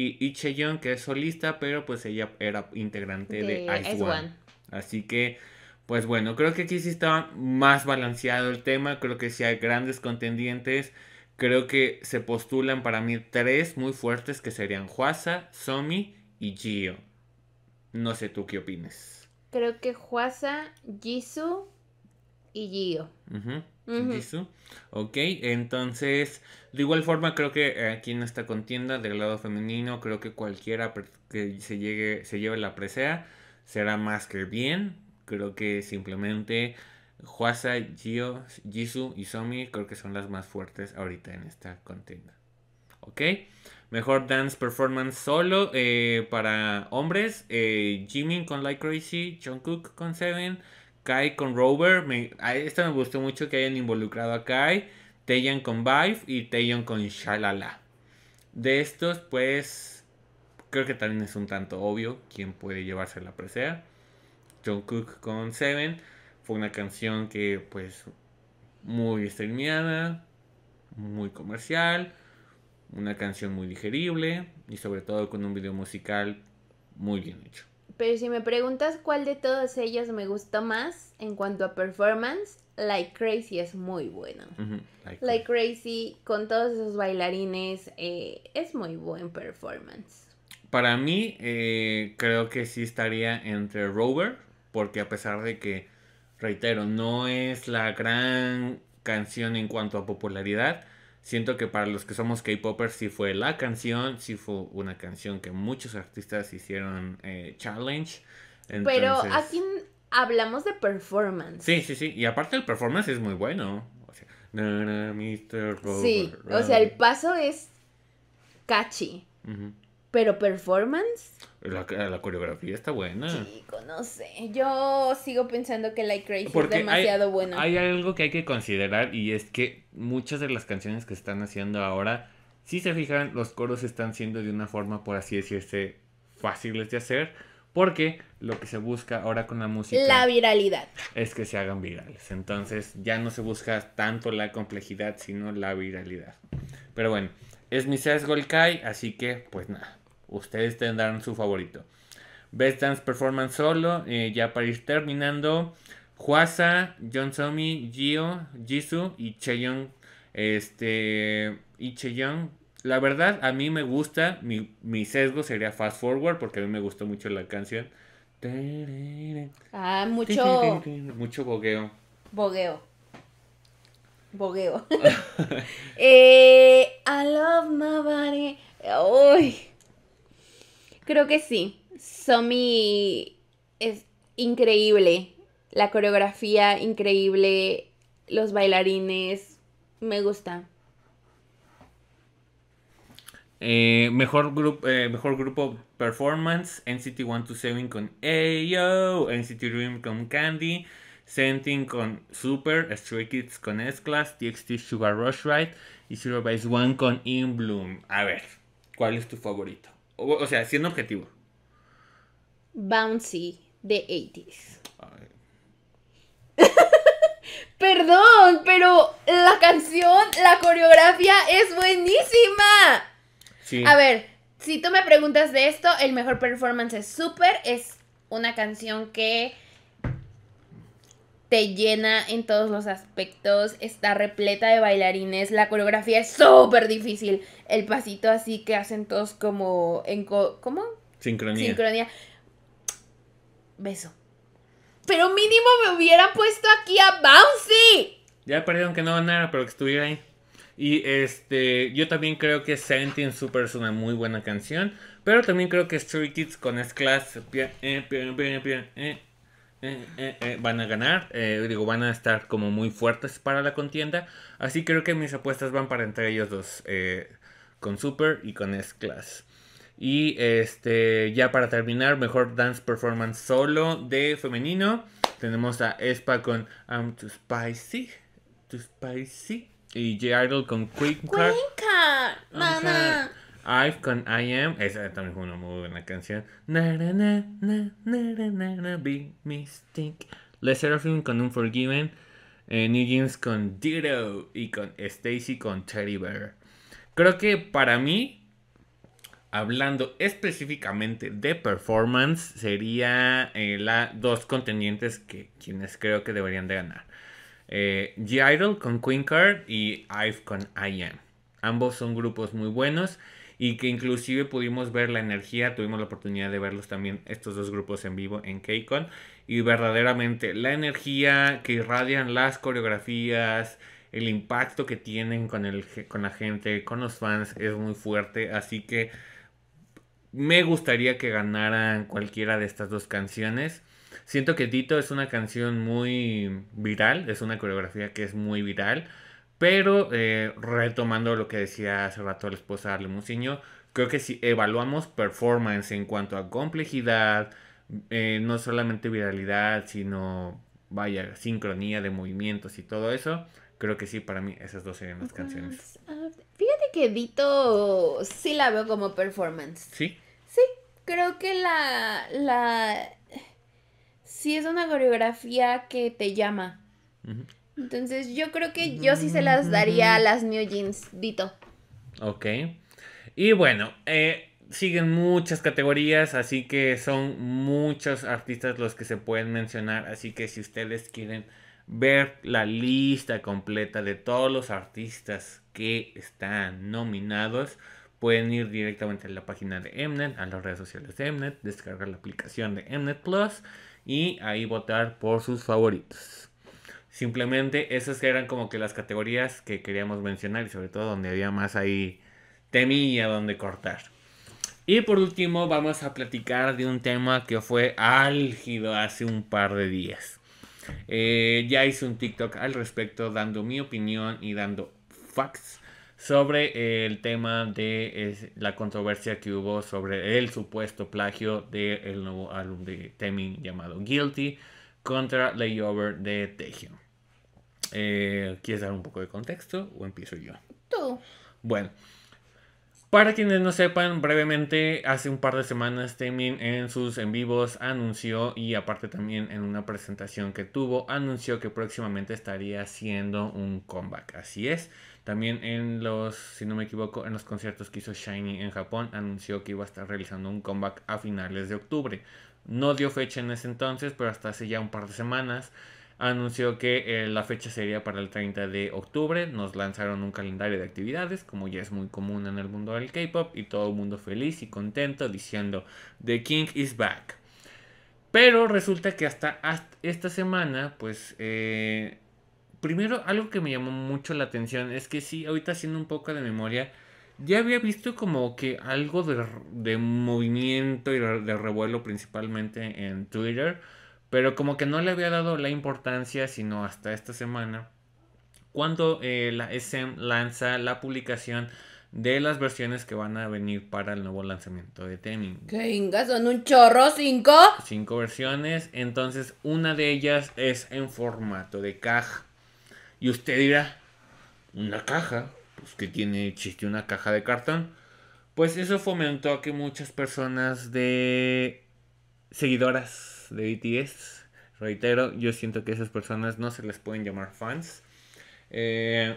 y Young, que es solista, pero pues ella era integrante de, Ice, One. Así que, pues bueno, creo que aquí sí estaba más balanceado el tema, creo que si hay grandes contendientes. Creo que se postulan para mí tres muy fuertes que serían Huasa, Somi y Gio. No sé tú qué opines. Creo que Huasa, Jisoo y Gio. Ok, entonces, de igual forma, creo que aquí en esta contienda del lado femenino, creo que cualquiera que se llegue, se lleve la presea, será más que bien. Creo que simplemente Huasa, Gio, Jisoo y Somi creo que son las más fuertes ahorita en esta contienda. Ok, mejor dance performance solo eh, para hombres: eh, Jimin con Like Crazy, Jungkook con Seven. Kai con Rover. Me, a esta me gustó mucho que hayan involucrado a Kai. con Vive y Taeyeon con Shalala. De estos, pues, creo que también es un tanto obvio quién puede llevarse la presea. John Cook con Seven. Fue una canción que, pues, muy streameada, muy comercial, una canción muy digerible y sobre todo con un video musical muy bien hecho. Pero si me preguntas cuál de todos ellos me gustó más en cuanto a performance, Like Crazy es muy bueno. like, crazy. con todos esos bailarines, eh, es muy buen performance. Para mí, eh, creo que sí estaría entre Rover, porque a pesar de que, reitero, no es la gran canción en cuanto a popularidad, siento que para los que somos K-Popers sí fue la canción, sí fue una canción que muchos artistas hicieron eh, challenge. Pero aquí hablamos de performance. Sí, sí, sí. Y aparte el performance es muy bueno. O sea, Mr. sí, o sea, el paso es catchy. Pero performance. La, coreografía está buena. Chico, no Yo sigo pensando que Like Crazy es demasiado bueno buena. Hay algo que hay que considerar y es que muchas de las canciones que están haciendo ahora, si se fijan, los coros están siendo de una forma, por así decirse, fáciles de hacer. Porque lo que se busca ahora con la música. La viralidad. Es que se hagan virales. Entonces ya no se busca tanto la complejidad, sino la viralidad. Pero bueno, es mi sesgo el Kai, así que pues nada. Ustedes tendrán su favorito. Best Dance Performance Solo, eh, ya para ir terminando. Huasa, John Somi, Gio, Jisoo y Chaeyoung Este, y Cheyon. La verdad, a mí me gusta. Mi, sesgo sería Fast Forward porque a mí me gustó mucho la canción. Ah, mucho. Mucho bogueo. Bogueo. Bogueo. Eh, I love my body. Uy. Creo que sí. Somi es increíble. La coreografía increíble. Los bailarines. Me gusta. Eh, mejor, grupo eh, mejor grupo performance, NCT 127 con Ayo, NCT Dream con Candy, Sentin con Super, Stray Kids con S-Class, TXT Sugar Rush Ride y Zero Base One con In Bloom. A ver, ¿cuál es tu favorito? O, sea, siendo objetivo. Bouncy de 80s. Perdón, pero la canción, la coreografía es buenísima. A ver, si tú me preguntas de esto, el mejor performance es Super. Es una canción que te llena en todos los aspectos, está repleta de bailarines, la coreografía es súper difícil, el pasito así que hacen todos como en co ¿cómo? Sincronía. Sincronía. Beso. Pero mínimo me hubiera puesto aquí a Bouncy. Ya perdieron que no ganara, pero que estuviera ahí. Y este, yo también creo que Sentin Super es una muy buena canción. Pero también creo que Story Kids con S-Class. Eh, eh, eh, eh, eh, van a ganar, digo, van a estar como muy fuertes para la contienda. Así creo que mis apuestas van para entre ellos dos, con Super y con S-Class. Y este, ya para terminar, mejor dance performance solo de femenino. Tenemos a Espa con I'm Too Spicy, Too Spicy. Y J. Idol con Quick Card I've con I Am. Esa también fue una muy buena canción. Na, na, na, na, na, na, na, con Unforgiven. Eh, New Jeans con Ditto. Y con Stacy con Teddy Bear. Creo que para mí, hablando específicamente de performance, sería eh, la dos contendientes que quienes creo que deberían de ganar. Eh, G-Idol con Queen Card y IVE con I Am. Ambos son grupos muy buenos y que inclusive pudimos ver la energía, tuvimos la oportunidad de verlos también estos dos grupos en vivo en KCON y verdaderamente la energía que irradian las coreografías, el impacto que tienen con, el, con la gente, con los fans es muy fuerte, así que me gustaría que ganaran cualquiera de estas dos canciones. Siento que Tito es una canción muy viral, es una coreografía que es muy viral. Pero eh, retomando lo que decía hace rato la esposa de Lemusiño, creo que si evaluamos performance en cuanto a complejidad, eh, no solamente viralidad, sino vaya, sincronía de movimientos y todo eso, creo que sí, para mí esas dos serían las canciones. Ah, fíjate que Dito sí la veo como performance. Sí. Sí, creo que la... la... Sí es una coreografía que te llama. Entonces yo creo que yo sí se las daría a mm. las New Jeans, Dito. Ok. Y bueno, eh, siguen muchas categorías, así que son muchos artistas los que se pueden mencionar, así que si ustedes quieren ver la lista completa de todos los artistas que están nominados, pueden ir directamente a la página de Mnet, a las redes sociales de Mnet, descargar la aplicación de Mnet Plus y ahí votar por sus favoritos. Simplemente esas eran como que las categorías que queríamos mencionar y sobre todo donde había más ahí temía donde cortar. Y por último vamos a platicar de un tema que fue álgido hace un par de días. Eh, ya hice un TikTok al respecto dando mi opinión y dando facts sobre el tema de la controversia que hubo sobre el supuesto plagio del nuevo álbum de temi llamado Guilty contra Layover de Tejio. Eh, ¿Quieres dar un poco de contexto o empiezo yo? Tú. Bueno. Para quienes no sepan, brevemente, hace un par de semanas Temin en sus en vivos anunció y aparte también en una presentación que tuvo, anunció que próximamente estaría haciendo un comeback. Así es. También en los, si no me equivoco, en los conciertos que hizo Shiny en Japón, anunció que iba a estar realizando un comeback a finales de octubre no dio fecha en ese entonces, pero hasta hace ya un par de semanas anunció que eh, la fecha sería para el 30 de octubre. Nos lanzaron un calendario de actividades, como ya es muy común en el mundo del K-pop, y todo el mundo feliz y contento diciendo The King is back. Pero resulta que hasta, esta semana, pues eh, primero algo que me llamó mucho la atención es que sí, ahorita haciendo un poco de memoria ya había visto como que algo de, movimiento y de revuelo principalmente en Twitter, pero como que no le había dado la importancia sino hasta esta semana, cuando eh, la SM lanza la publicación de las versiones que van a venir para el nuevo lanzamiento de Teming. ¡Qué inga! ¿Son un chorro? ¿Cinco? Cinco versiones. Entonces, una de ellas es en formato de caja. Y usted dirá, ¿una caja? pues, que tiene chiste una caja de cartón, pues eso fomentó que muchas personas de seguidoras de BTS, reitero, yo siento que esas personas no se les pueden llamar fans, eh,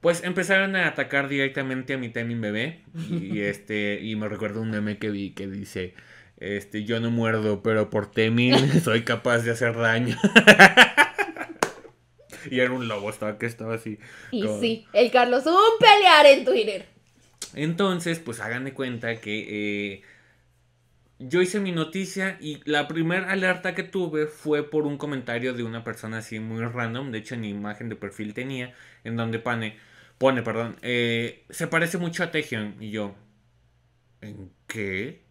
pues empezaron a atacar directamente a mi Temin bebé y, este y me recuerdo un meme que vi que dice este yo no muerdo pero por Temin soy capaz de hacer daño y era un lobo, estaba que estaba así. Y sí, el Carlos, un pelear en Twitter. Entonces, pues háganme cuenta que eh, yo hice mi noticia y la primera alerta que tuve fue por un comentario de una persona así muy random, de hecho ni imagen de perfil tenía, en donde pane, pone, perdón, eh, se parece mucho a Tejion y yo, ¿en qué?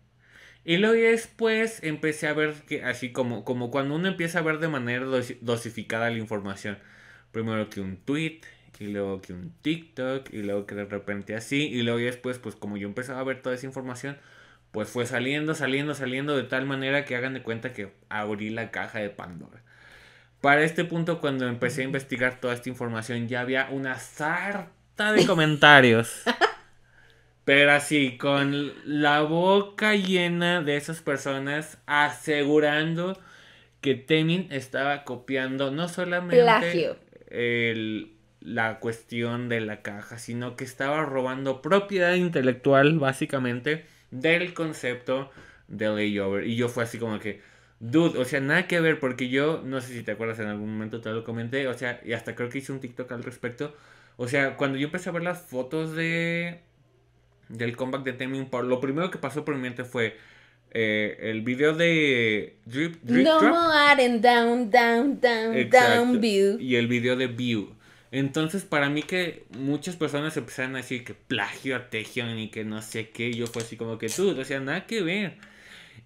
Y luego después empecé a ver que así como, como cuando uno empieza a ver de manera dosificada la información primero que un tweet y luego que un TikTok y luego que de repente así y luego después pues como yo empezaba a ver toda esa información pues fue saliendo, saliendo, saliendo de tal manera que hagan de cuenta que abrí la caja de Pandora. Para este punto cuando empecé a investigar toda esta información ya había una sarta de comentarios. Pero así, con la boca llena de esas personas asegurando que Temin estaba copiando no solamente... Plagio el, la cuestión de la caja, sino que estaba robando propiedad intelectual básicamente del concepto de layover. Y yo fue así como que, dude, o sea, nada que ver, porque yo, no sé si te acuerdas, en algún momento te lo comenté, o sea, y hasta creo que hice un TikTok al respecto. O sea, cuando yo empecé a ver las fotos de del comeback de Taming Power lo primero que pasó por mi mente fue, eh, el video de Drip, Drip No Drop. and Down, Down, Down, Down View. Y el video de View. Entonces, para mí que muchas personas empezaron a decir que plagio a Tejion y que no sé qué, yo fue así como que tú, no sea, nada que ver.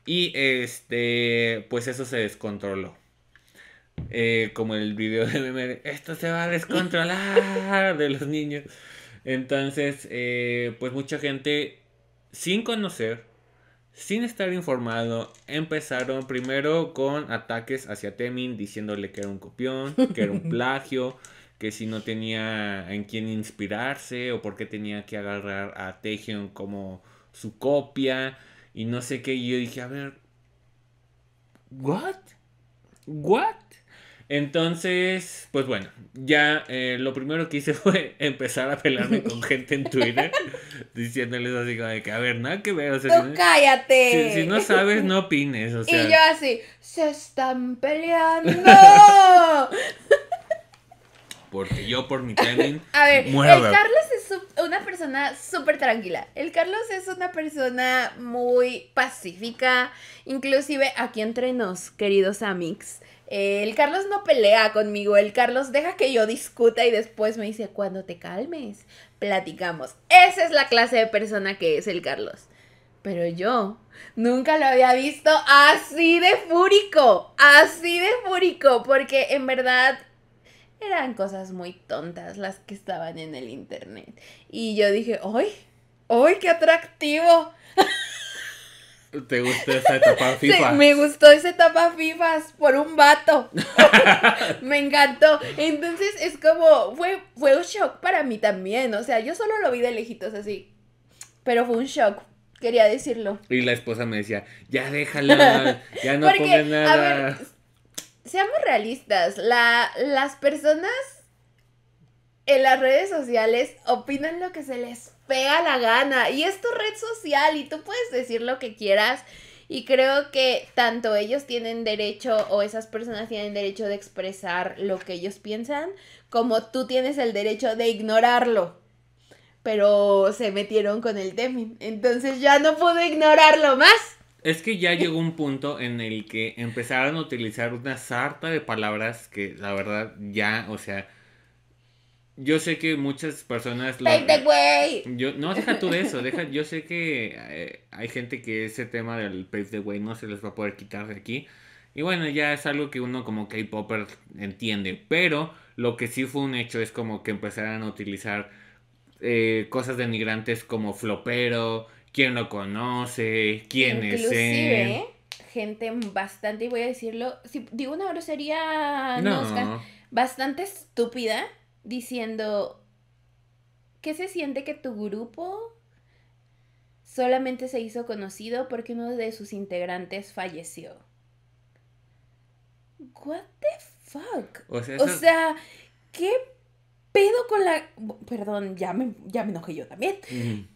Y este, pues eso se descontroló. Eh, como el video de meme, esto se va a descontrolar de los niños. Entonces, eh, pues mucha gente sin conocer sin estar informado, empezaron primero con ataques hacia Temin diciéndole que era un copión, que era un plagio, que si no tenía en quién inspirarse o por qué tenía que agarrar a Tejion como su copia y no sé qué. Y yo dije, a ver, ¿what? ¿What? Entonces, pues bueno, ya eh, lo primero que hice fue empezar a pelearme con gente en Twitter, diciéndoles así como de que, a ver, nada que ver, o cállate! si, no sabes, no opines, Y yo así, ¡se están peleando! Porque yo por mi timing. a ver, el Carlos es una persona súper tranquila. El Carlos es una persona muy pacífica. Inclusive aquí entre nos, queridos amics el Carlos no pelea conmigo, el Carlos deja que yo discuta y después me dice, cuando te calmes, platicamos. Esa es la clase de persona que es el Carlos. Pero yo nunca lo había visto así de fúrico, así de fúrico, porque en verdad eran cosas muy tontas las que estaban en el internet. Y yo dije, ¡ay! ¡ay, qué atractivo! ¿Te gustó esa etapa FIFA? Sí, me gustó esa etapa FIFA por un vato. me encantó. Entonces es como, fue, fue un shock para mí también. O sea, yo solo lo vi de lejitos así. Pero fue un shock. Quería decirlo. Y la esposa me decía, ya déjala, ya no Porque, pongas nada. A ver, seamos realistas. La, las personas en las redes sociales opinan lo que se les pega la gana y es tu red social y tú puedes decir lo que quieras. Y creo que tanto ellos tienen derecho o esas personas tienen derecho de expresar lo que ellos piensan, como tú tienes el derecho de ignorarlo. Pero se metieron con el tema entonces ya no puedo ignorarlo más. Es que ya llegó un punto en el que empezaron a utilizar una sarta de palabras que la verdad ya, o sea, yo sé que muchas personas... way. Yo, no, deja tú de eso, deja, yo sé que eh, hay gente que ese tema del pave the way no se les va a poder quitar de aquí. Y bueno, ya es algo que uno como K-Popper entiende, pero lo que sí fue un hecho es como que empezaran a utilizar eh, cosas denigrantes como flopero, quién lo conoce, quién es gente bastante, y voy a decirlo, si digo una grosería, bastante estúpida diciendo, ¿qué se siente que tu grupo solamente se hizo conocido porque uno de sus integrantes falleció? What the fuck? O sea, ¿qué pedo con la... Perdón, ya me, enojé yo también.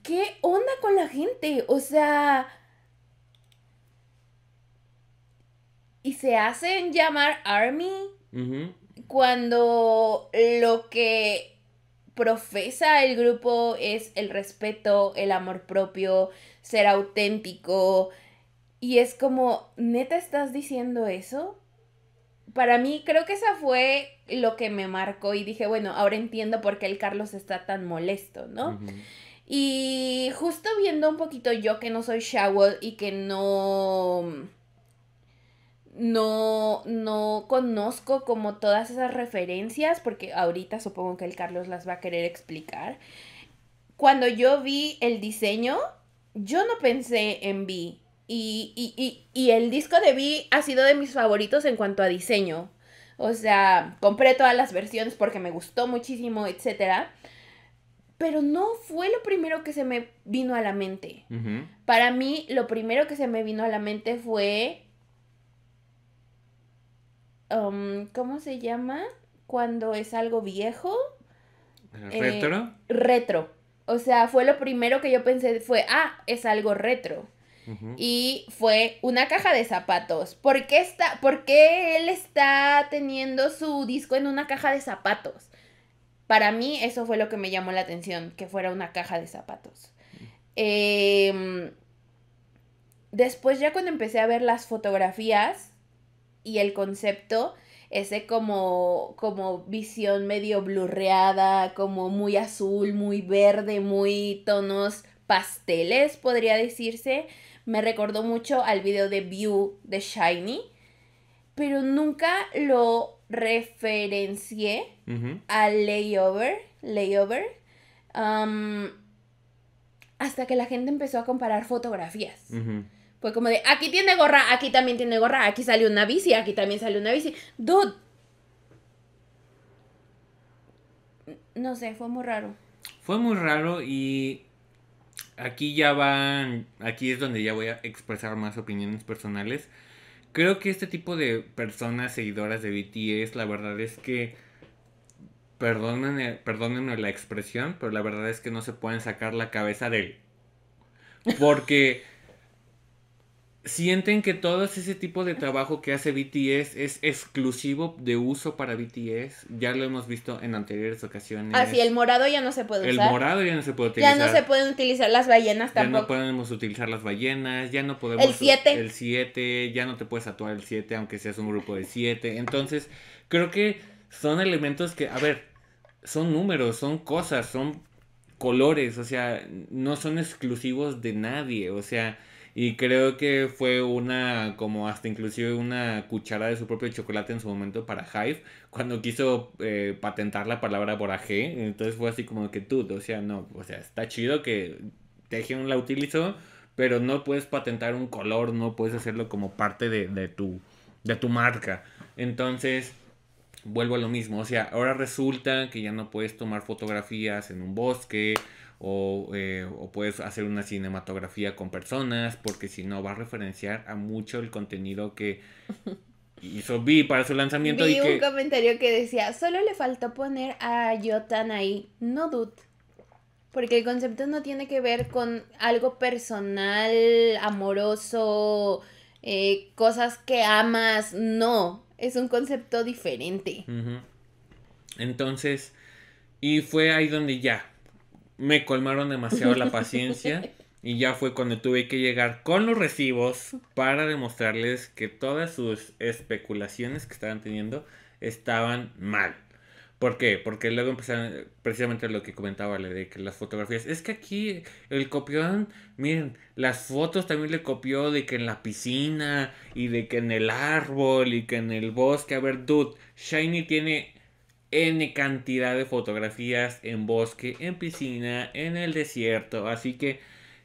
¿Qué onda con la gente? O sea... Y se hacen llamar Army. Uh cuando lo que profesa el grupo es el respeto, el amor propio, ser auténtico. Y es como, neta, ¿estás diciendo eso? Para mí creo que esa fue lo que me marcó y dije, bueno, ahora entiendo por qué el Carlos está tan molesto, ¿no? Y justo viendo un poquito yo que no soy Shawl y que no no, no conozco como todas esas referencias, porque ahorita supongo que el Carlos las va a querer explicar. Cuando yo vi el diseño, yo no pensé en Vi. Y, el disco de Vi ha sido de mis favoritos en cuanto a diseño. O sea, compré todas las versiones porque me gustó muchísimo, etc. Pero no fue lo primero que se me vino a la mente. Para mí, lo primero que se me vino a la mente fue Um, ¿cómo se llama? Cuando es algo viejo. Eh, ¿Retro? retro. O sea, fue lo primero que yo pensé, fue, ah, es algo retro. Y fue una caja de zapatos. ¿Por qué, está, ¿Por qué él está teniendo su disco en una caja de zapatos? Para mí eso fue lo que me llamó la atención, que fuera una caja de zapatos. Em, después ya cuando empecé a ver las fotografías, y el concepto ese como, como visión medio blurreada, como muy azul, muy verde, muy tonos pasteles, podría decirse. Me recordó mucho al video de View de Shiny, pero nunca lo referencié al layover, layover, hasta que la gente empezó a comparar fotografías. Fue como de, aquí tiene gorra, aquí también tiene gorra, aquí salió una bici, aquí también salió una bici. Dude. No sé, fue muy raro. Fue muy raro y aquí ya van, aquí es donde ya voy a expresar más opiniones personales. Creo que este tipo de personas seguidoras de BTS, la verdad es que, perdónenme la expresión, pero la verdad es que no se pueden sacar la cabeza de él. Porque sienten que todo ese tipo de trabajo que hace BTS es exclusivo de uso para BTS. Ya lo hemos visto en anteriores ocasiones. Así, ah, el morado ya no se puede usar. El morado ya no se puede utilizar. Ya no se pueden utilizar las ballenas tampoco. Ya no podemos utilizar las ballenas, ya no podemos... El 7. El 7, ya no te puedes atuar el 7 aunque seas un grupo de 7. Entonces, creo que son elementos que, a ver, son números, son cosas, son colores, o sea, no son exclusivos de nadie, o sea y creo que fue una, como hasta inclusive una cuchara de su propio chocolate en su momento para Hive, cuando quiso eh, patentar la palabra borajé. Entonces fue así como que tú, o sea, no, o sea, está chido que Tejen la utilizó, pero no puedes patentar un color, no puedes hacerlo como parte de, de, tu, de tu marca. Entonces, vuelvo a lo mismo, o sea, ahora resulta que ya no puedes tomar fotografías en un bosque eh, o, puedes hacer una cinematografía con personas, porque si no va a referenciar a mucho el contenido que hizo Vi para su lanzamiento. Vi y un comentario que decía, solo le faltó poner a Jotan ahí, no dude. Porque el concepto no tiene que ver con algo personal, amoroso, eh, cosas que amas, no. Es un concepto diferente. Entonces, y fue ahí donde ya, me colmaron demasiado la paciencia. Y ya fue cuando tuve que llegar con los recibos para demostrarles que todas sus especulaciones que estaban teniendo estaban mal. ¿Por qué? Porque luego empezaron precisamente lo que comentaba de que las fotografías. Es que aquí el copión, miren, las fotos también le copió de que en la piscina y de que en el árbol y que en el bosque. A ver, dude, Shiny tiene N cantidad de fotografías en bosque, en piscina, en el desierto. Así que,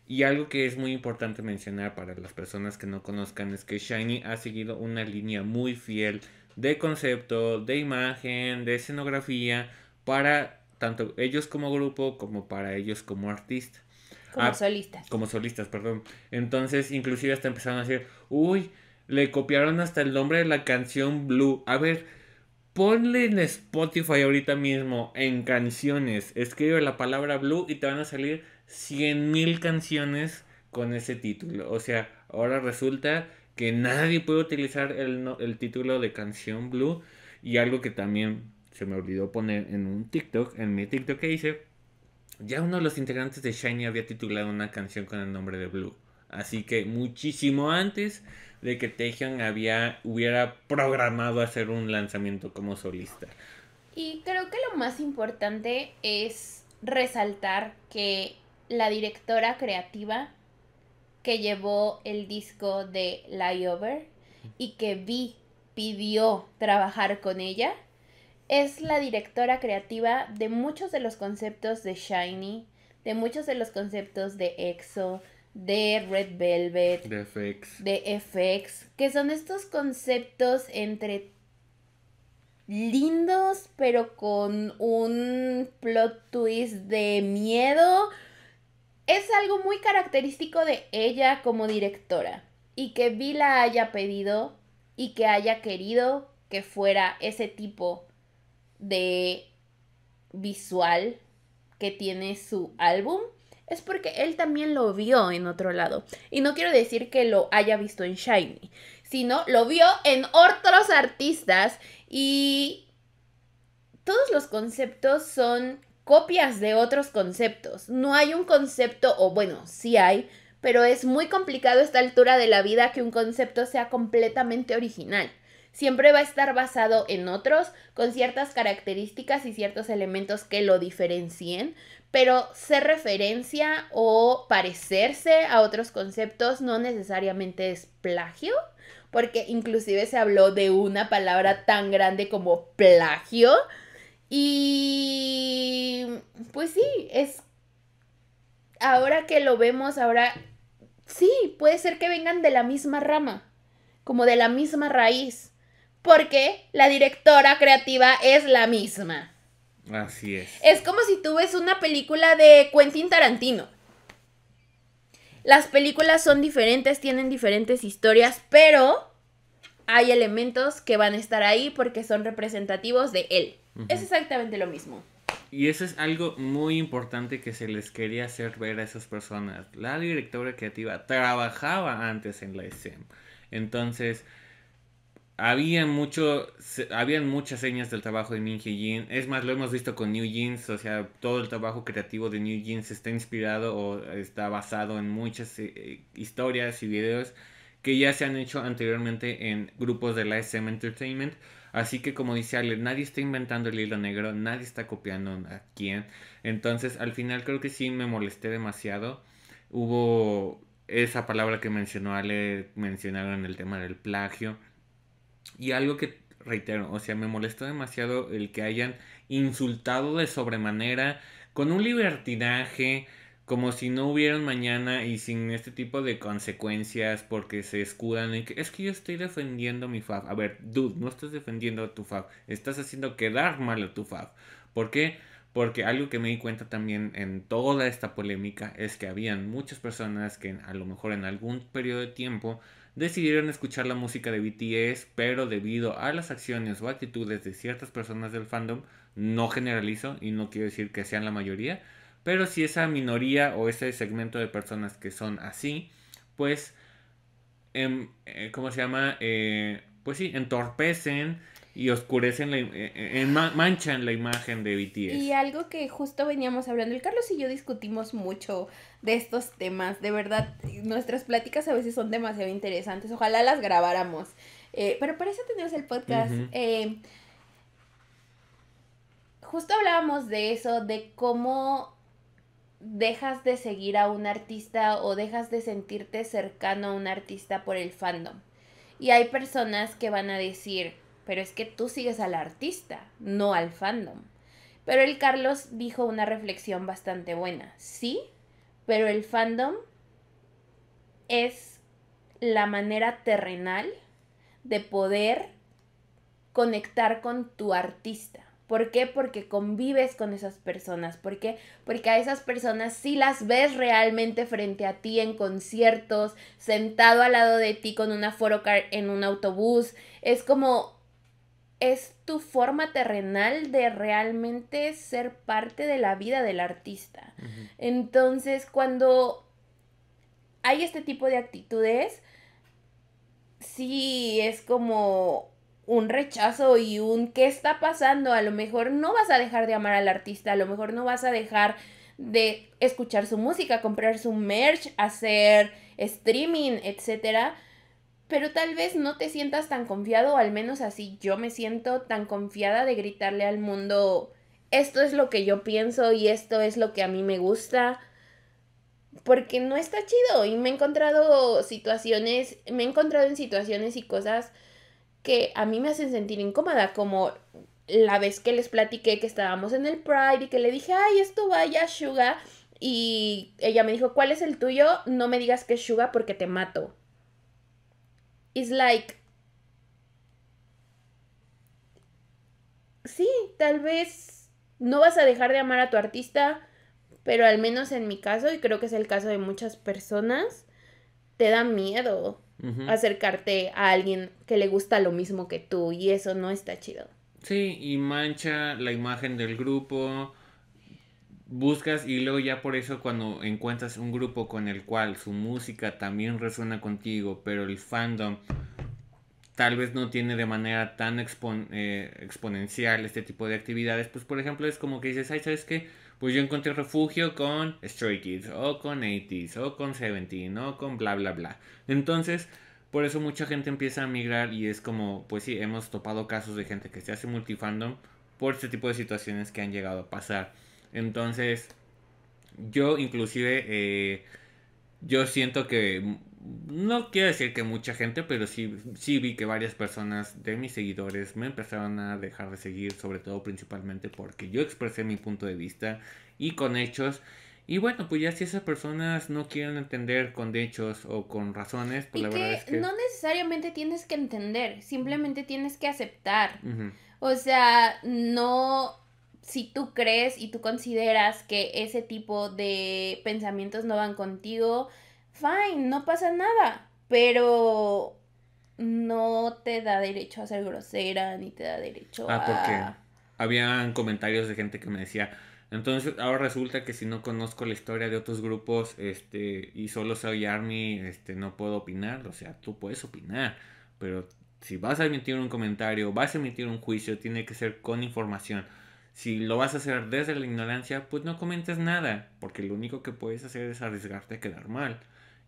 y algo que es muy importante mencionar para las personas que no conozcan es que Shiny ha seguido una línea muy fiel de concepto, de imagen, de escenografía para tanto ellos como grupo como para ellos como artistas. Como ah, solistas. Como solistas, perdón. Entonces, inclusive hasta empezaron a decir, uy, le copiaron hasta el nombre de la canción Blue. A ver, Ponle en Spotify ahorita mismo, en canciones, escribe la palabra blue y te van a salir 100.000 canciones con ese título. O sea, ahora resulta que nadie puede utilizar el, título de canción blue y algo que también se me olvidó poner en un TikTok, en mi TikTok que hice, ya uno de los integrantes de Shiny había titulado una canción con el nombre de Blue. Así que muchísimo antes de que Taehyung había, hubiera programado hacer un lanzamiento como solista. Y creo que lo más importante es resaltar que la directora creativa que llevó el disco de Over y que Vi pidió trabajar con ella, es la directora creativa de muchos de los conceptos de Shiny, de muchos de los conceptos de EXO, de Red Velvet, de FX. de FX, que son estos conceptos entre lindos, pero con un plot twist de miedo. Es algo muy característico de ella como directora y que Vi haya pedido y que haya querido que fuera ese tipo de visual que tiene su álbum es porque él también lo vio en otro lado. Y no quiero decir que lo haya visto en Shiny, sino lo vio en otros artistas y todos los conceptos son copias de otros conceptos. No hay un concepto, o bueno, sí hay, pero es muy complicado a esta altura de la vida que un concepto sea completamente original. Siempre va a estar basado en otros, con ciertas características y ciertos elementos que lo diferencien, pero ser referencia o parecerse a otros conceptos no necesariamente es plagio, porque inclusive se habló de una palabra tan grande como plagio. Y pues sí, es... Ahora que lo vemos, ahora sí, puede ser que vengan de la misma rama, como de la misma raíz, porque la directora creativa es la misma. Así es. Es como si tú una película de Quentin Tarantino. Las películas son diferentes, tienen diferentes historias, pero hay elementos que van a estar ahí porque son representativos de él. Es exactamente lo mismo. Y eso es algo muy importante que se les quería hacer ver a esas personas. La directora creativa trabajaba antes en la escena. Entonces, habían, mucho, habían muchas señas del trabajo de Hee Jin. Es más, lo hemos visto con New Jeans. O sea, todo el trabajo creativo de New Jeans está inspirado o está basado en muchas eh, eh, historias y videos que ya se han hecho anteriormente en grupos de la SM Entertainment. Así que como dice Ale, nadie está inventando el hilo negro, nadie está copiando a quién. Entonces al final creo que sí me molesté demasiado. Hubo esa palabra que mencionó Ale, mencionaron el tema del plagio. Y algo que reitero, o sea, me molesta demasiado el que hayan insultado de sobremanera, con un libertinaje, como si no hubieran mañana y sin este tipo de consecuencias porque se escudan en que es que yo estoy defendiendo mi FAF. A ver, dude, no estás defendiendo a tu FAF, estás haciendo quedar mal a tu FAF. ¿Por qué? Porque algo que me di cuenta también en toda esta polémica es que habían muchas personas que a lo mejor en algún periodo de tiempo decidieron escuchar la música de BTS, pero debido a las acciones o actitudes de ciertas personas del fandom, no generalizo y no quiero decir que sean la mayoría, pero si esa minoría o ese segmento de personas que son así, pues, em, eh, ¿cómo se llama? Eh, pues sí, entorpecen y oscurecen, la, e-, e-, manchan la imagen de BTS. Y algo que justo veníamos hablando, el Carlos y yo discutimos mucho de estos temas, de verdad, nuestras pláticas a veces son demasiado interesantes, ojalá las grabáramos, eh, pero para eso tenemos el podcast. Eh, justo hablábamos de eso, de cómo dejas de seguir a un artista o dejas de sentirte cercano a un artista por el fandom. Y hay personas que van a decir, pero es que tú sigues al artista, no al fandom. Pero el Carlos dijo una reflexión bastante buena. Sí, pero el fandom es la manera terrenal de poder conectar con tu artista. ¿Por qué? Porque convives con esas personas. ¿Por qué? Porque a esas personas sí las ves realmente frente a ti en conciertos, sentado al lado de ti con una foro en un autobús. Es como es tu forma terrenal de realmente ser parte de la vida del artista. Entonces, cuando hay este tipo de actitudes, sí es como un rechazo y un ¿qué está pasando? A lo mejor no vas a dejar de amar al artista, a lo mejor no vas a dejar de escuchar su música, comprar su merch, hacer streaming, etcétera pero tal vez no te sientas tan confiado, o al menos así yo me siento tan confiada de gritarle al mundo, esto es lo que yo pienso y esto es lo que a mí me gusta, porque no está chido y me he encontrado situaciones, me he encontrado en situaciones y cosas que a mí me hacen sentir incómoda, como la vez que les platiqué que estábamos en el Pride y que le dije, ay, esto vaya, Suga. Y ella me dijo, ¿cuál es el tuyo? No me digas que es Suga porque te mato es like sí, tal vez no vas a dejar de amar a tu artista, pero al menos en mi caso, y creo que es el caso de muchas personas, te da miedo acercarte a alguien que le gusta lo mismo que tú, y eso no está chido. Sí, y mancha la imagen del grupo, buscas y luego ya por eso cuando encuentras un grupo con el cual su música también resuena contigo, pero el fandom tal vez no tiene de manera tan eh, exponencial este tipo de actividades, pues por ejemplo es como que dices, ay, ¿sabes qué? Pues yo encontré refugio con Stray Kids, o con 80s, o con Seventeen, o con bla, bla, bla. Entonces, por eso mucha gente empieza a migrar y es como, pues sí, hemos topado casos de gente que se hace multifandom por este tipo de situaciones que han llegado a pasar. Entonces, yo inclusive, eh, yo siento que, no quiero decir que mucha gente, pero sí, sí vi que varias personas de mis seguidores me empezaron a dejar de seguir, sobre todo principalmente porque yo expresé mi punto de vista y con hechos. Y bueno, pues ya si esas personas no quieren entender con hechos o con razones, pues la verdad es que... No necesariamente tienes que entender, simplemente tienes que aceptar. O sea, no si tú crees y tú consideras que ese tipo de pensamientos no van contigo, fine, no pasa nada, pero no te da derecho a ser grosera ni te da derecho ah, a... Ah, porque habían comentarios de gente que me decía, entonces ahora resulta que si no conozco la historia de otros grupos este, y solo soy ARMY, este, no puedo opinar, o sea, tú puedes opinar, pero si vas a emitir un comentario, vas a emitir un juicio, tiene que ser con información si lo vas a hacer desde la ignorancia, pues no comentes nada, porque lo único que puedes hacer es arriesgarte a quedar mal.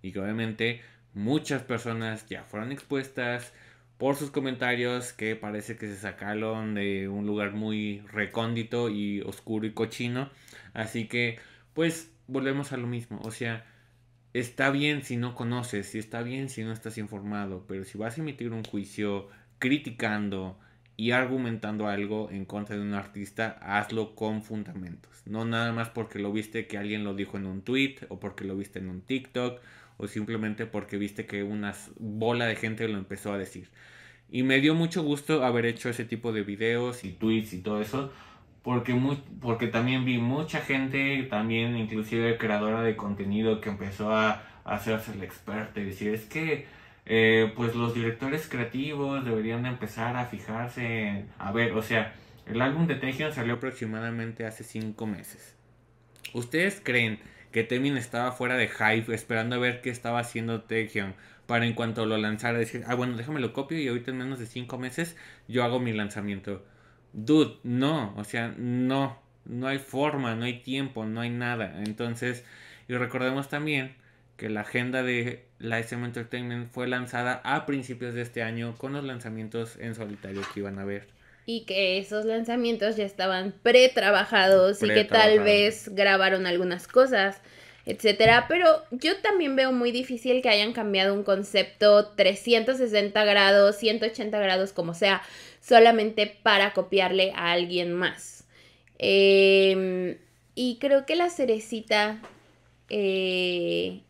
Y obviamente muchas personas ya fueron expuestas por sus comentarios que parece que se sacaron de un lugar muy recóndito y oscuro y cochino. Así que, pues, volvemos a lo mismo. O sea, está bien si no conoces, si está bien si no estás informado, pero si vas a emitir un juicio criticando, y argumentando algo en contra de un artista, hazlo con fundamentos. No nada más porque lo viste que alguien lo dijo en un tweet o porque lo viste en un TikTok o simplemente porque viste que una bola de gente lo empezó a decir. Y me dio mucho gusto haber hecho ese tipo de videos y tweets y todo eso. Porque, porque también vi mucha gente, también inclusive creadora de contenido que empezó a, a hacerse el experto y decir, es que eh, pues los directores creativos deberían empezar a fijarse a ver, o sea, el álbum de Tejion salió aproximadamente hace 5 meses. ¿Ustedes creen que Temin estaba fuera de hype esperando a ver qué estaba haciendo Tejion para en cuanto lo lanzara decir, ah, bueno, déjame lo copio y ahorita en menos de 5 meses yo hago mi lanzamiento? Dude, no, o sea, no, no hay forma, no hay tiempo, no hay nada. Entonces, y recordemos también que la agenda de la SM Entertainment fue lanzada a principios de este año con los lanzamientos en solitario que iban a ver Y que esos lanzamientos ya estaban pretrabajados y que tal vez grabaron algunas cosas, etcétera. Pero yo también veo muy difícil que hayan cambiado un concepto 360 grados, 180 grados, como sea, solamente para copiarle a alguien más. Em, y creo que la cerecita eh,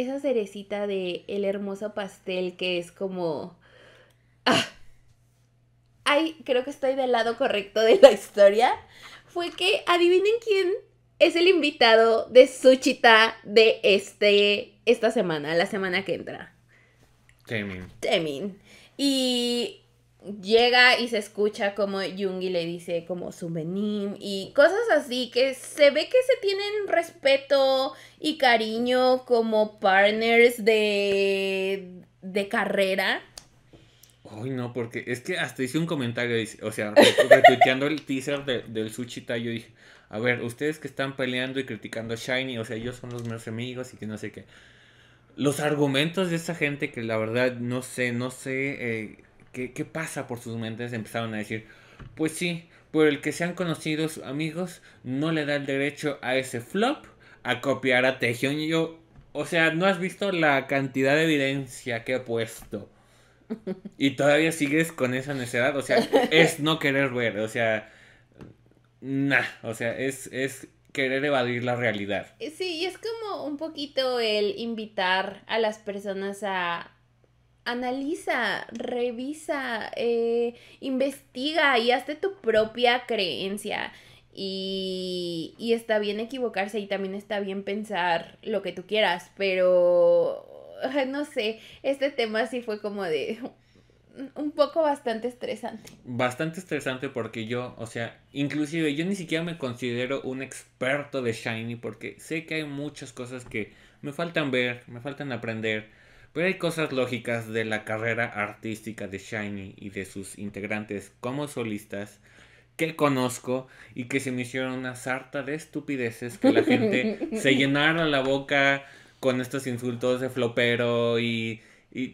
esa cerecita de el hermoso pastel que es como... Ah, ay, creo que estoy del lado correcto de la historia. Fue que adivinen quién es el invitado de Suchita de este, esta semana, la semana que entra. Temin. Temin. Y llega y se escucha como Jungi le dice como su sumenim y cosas así que se ve que se tienen respeto y cariño como partners de, carrera. Ay, no, porque es que hasta hice un comentario, o sea, retuiteando el teaser de, del Suchita, yo dije, a ver, ustedes que están peleando y criticando a Shiny, o sea, ellos son los mejores amigos y que no sé qué. Los argumentos de esa gente que la verdad no sé, no sé... Eh, ¿qué, pasa por sus mentes? Empezaron a decir, pues sí, por el que sean conocidos amigos, no le da el derecho a ese flop a copiar a Tejión. Y yo, o sea, no has visto la cantidad de evidencia que he puesto. Y todavía sigues con esa necedad. O sea, es no querer ver. O sea, nah. O sea, es, es querer evadir la realidad. Sí, y es como un poquito el invitar a las personas a analiza, revisa, eh, investiga y hazte tu propia creencia. Y, y está bien equivocarse y también está bien pensar lo que tú quieras, pero no sé, este tema sí fue como de un poco bastante estresante. Bastante estresante porque yo, o sea, inclusive yo ni siquiera me considero un experto de Shiny porque sé que hay muchas cosas que me faltan ver, me faltan aprender, pero hay cosas lógicas de la carrera artística de Shiny y de sus integrantes como solistas que conozco y que se me hicieron una sarta de estupideces que la gente se llenara la boca con estos insultos de flopero y,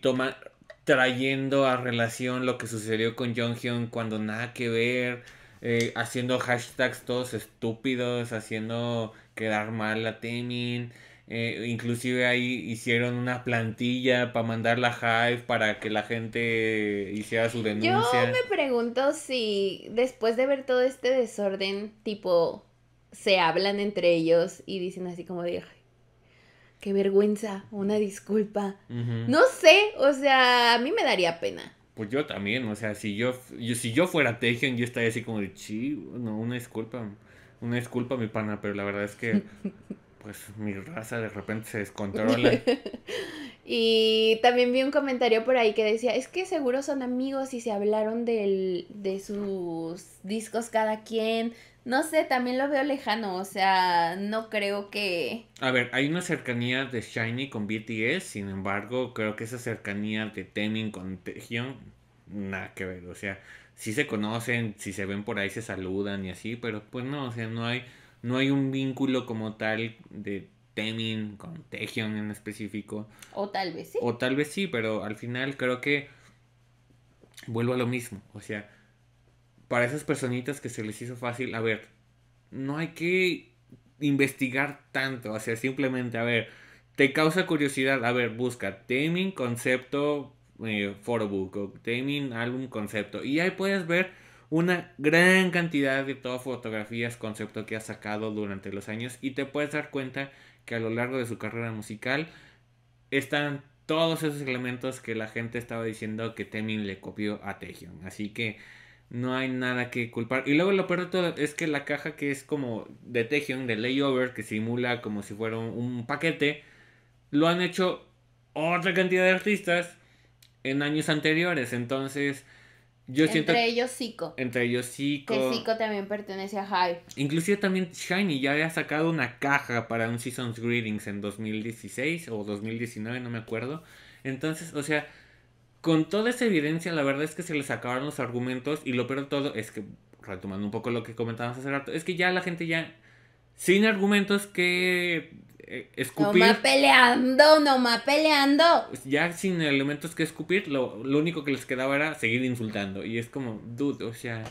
toma, trayendo a relación lo que sucedió con Jonghyun cuando nada que ver, eh, haciendo hashtags todos estúpidos, haciendo quedar mal a Temin. Eh, inclusive ahí hicieron una plantilla para mandar la Hive para que la gente hiciera su denuncia. Yo me pregunto si después de ver todo este desorden, tipo, se hablan entre ellos y dicen así como dije qué vergüenza, una disculpa. No sé, o sea, a mí me daría pena. Pues yo también, o sea, si yo, si yo fuera tejen yo estaría así como de, sí, no, una disculpa, una disculpa mi pana, pero la verdad es que... pues mi raza de repente se descontrola. y también vi un comentario por ahí que decía, es que seguro son amigos y se hablaron de sus discos cada quien. No sé, también lo veo lejano, o sea, no creo que... A ver, hay una cercanía de Shiny con BTS, sin embargo, creo que esa cercanía de Temin con Taehyung. nada que ver, o sea, sí se conocen, si se ven por ahí se saludan y así, pero pues no, o sea, no hay no hay un vínculo como tal de Temin con Tejion en específico. O tal vez sí. O tal vez sí, pero al final creo que vuelvo a lo mismo. O sea, para esas personitas que se les hizo fácil, a ver, no hay que investigar tanto. O sea, simplemente, a ver, te causa curiosidad. A ver, busca Temin concepto eh, photobook o Temin álbum concepto. Y ahí puedes ver una gran cantidad de todo fotografías, concepto que ha sacado durante los años y te puedes dar cuenta que a lo largo de su carrera musical están todos esos elementos que la gente estaba diciendo que Temin le copió a Taehyung. Así que no hay nada que culpar. Y luego lo peor de todo es que la caja que es como de Tejion, de layover, que simula como si fuera un, paquete, lo han hecho otra cantidad de artistas en años anteriores. Entonces, entre ellos Zico. Entre ellos Zico. Que Zico también pertenece a Hype. Inclusive también Shiny ya había sacado una caja para un Season's Greetings en 2016 o 2019, no me acuerdo. Entonces, o sea, con toda esa evidencia, la verdad es que se les acabaron los argumentos y lo peor de todo es que, retomando un poco lo que comentábamos hace rato, es que ya la gente ya, sin argumentos que no más no peleando, nomás peleando. Pues ya sin elementos que escupir, lo, lo único que les quedaba era seguir insultando. Y es como, dude, o sea,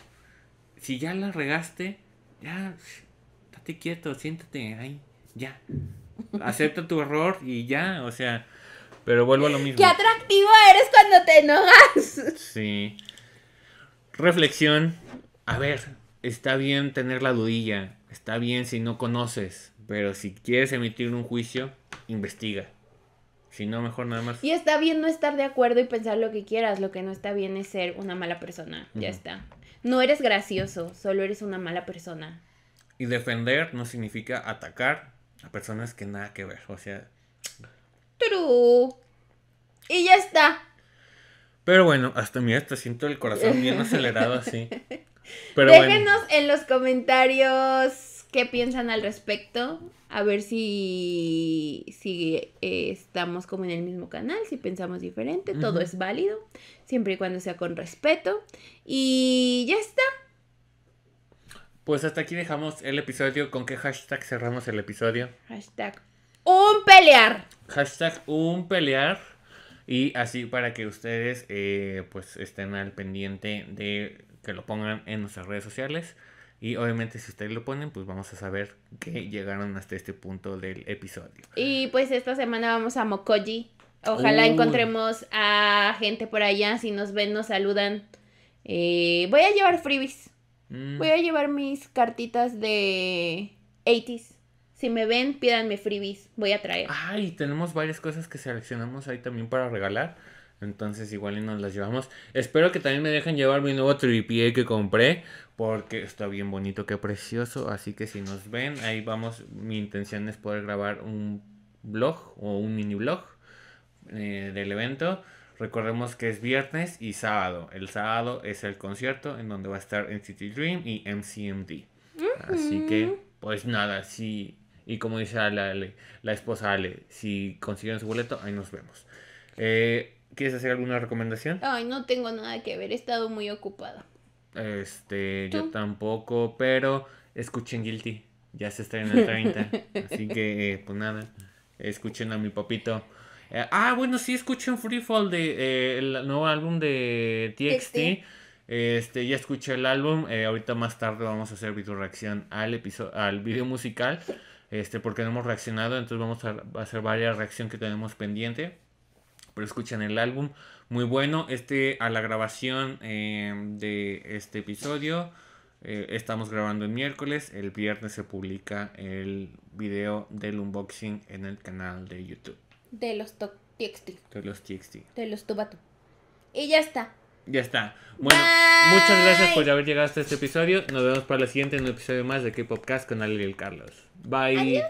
si ya la regaste, ya, date quieto, siéntate ahí, ya. Acepta tu error y ya, o sea, pero vuelvo a lo mismo. ¡Qué atractivo eres cuando te enojas! Sí. Reflexión. A ver, está bien tener la dudilla, está bien si no conoces, pero si quieres emitir un juicio, investiga. Si no, mejor nada más. Y está bien no estar de acuerdo y pensar lo que quieras. Lo que no está bien es ser una mala persona. Ya está. No eres gracioso, solo eres una mala persona. Y defender no significa atacar a personas que nada que ver. O sea. True. Y ya está. Pero bueno, hasta mira, hasta siento el corazón bien acelerado así. Déjenos en los comentarios qué piensan al respecto, a ver si, si eh, estamos como en el mismo canal, si pensamos diferente, todo es válido, siempre y cuando sea con respeto. Y ya está. Pues hasta aquí dejamos el episodio. ¿Con qué hashtag cerramos el episodio? Hashtag un pelear. Hashtag un pelear. Y así para que ustedes eh, pues estén al pendiente de que lo pongan en nuestras redes sociales. Y obviamente si ustedes lo ponen, pues vamos a saber que llegaron hasta este punto del episodio. Y pues esta semana vamos a Mokoji. Ojalá encontremos a gente por allá. Si nos ven, nos saludan. Eh, voy a llevar freebies. Mm. Voy a llevar mis cartitas de 80s. Si me ven, pídanme freebies. Voy a traer. Ay, tenemos varias cosas que seleccionamos ahí también para regalar. Entonces igual y nos las llevamos. Espero que también me dejen llevar mi nuevo tripié que compré. Porque está bien bonito, qué precioso. Así que si nos ven, ahí vamos. Mi intención es poder grabar un blog o un mini blog eh, del evento. Recordemos que es viernes y sábado. El sábado es el concierto en donde va a estar NCT Dream y MCMD. Así que, pues nada, sí. Y como dice la, la, esposa Ale, si consiguen su boleto, ahí nos vemos. Eh, ¿Quieres hacer alguna recomendación? Ay, no tengo nada que ver, he estado muy ocupada. Este, yo tampoco, pero escuchen Guilty, ya se está en el 30, así que eh, pues nada, escuchen a mi papito. Eh, ah, bueno, sí, escuchen Freefall de eh, el nuevo álbum de TXT. Este, ya escuché el álbum, ahorita más tarde vamos a hacer video reacción al episodio al video musical. Este, porque no hemos reaccionado, entonces vamos a hacer varias reacciones que tenemos pendiente pero escuchan el álbum. Muy bueno, este a la grabación eh, de este episodio. Eh, estamos grabando el miércoles, el viernes se publica el video del unboxing en el canal de YouTube. De los TXT. De los TXT. De los Tubatu. Y ya está. Ya está. Bueno, muchas gracias por haber llegado hasta este episodio. Nos vemos para la siguiente en un episodio más de K-Popcast con Ariel Carlos. Bye.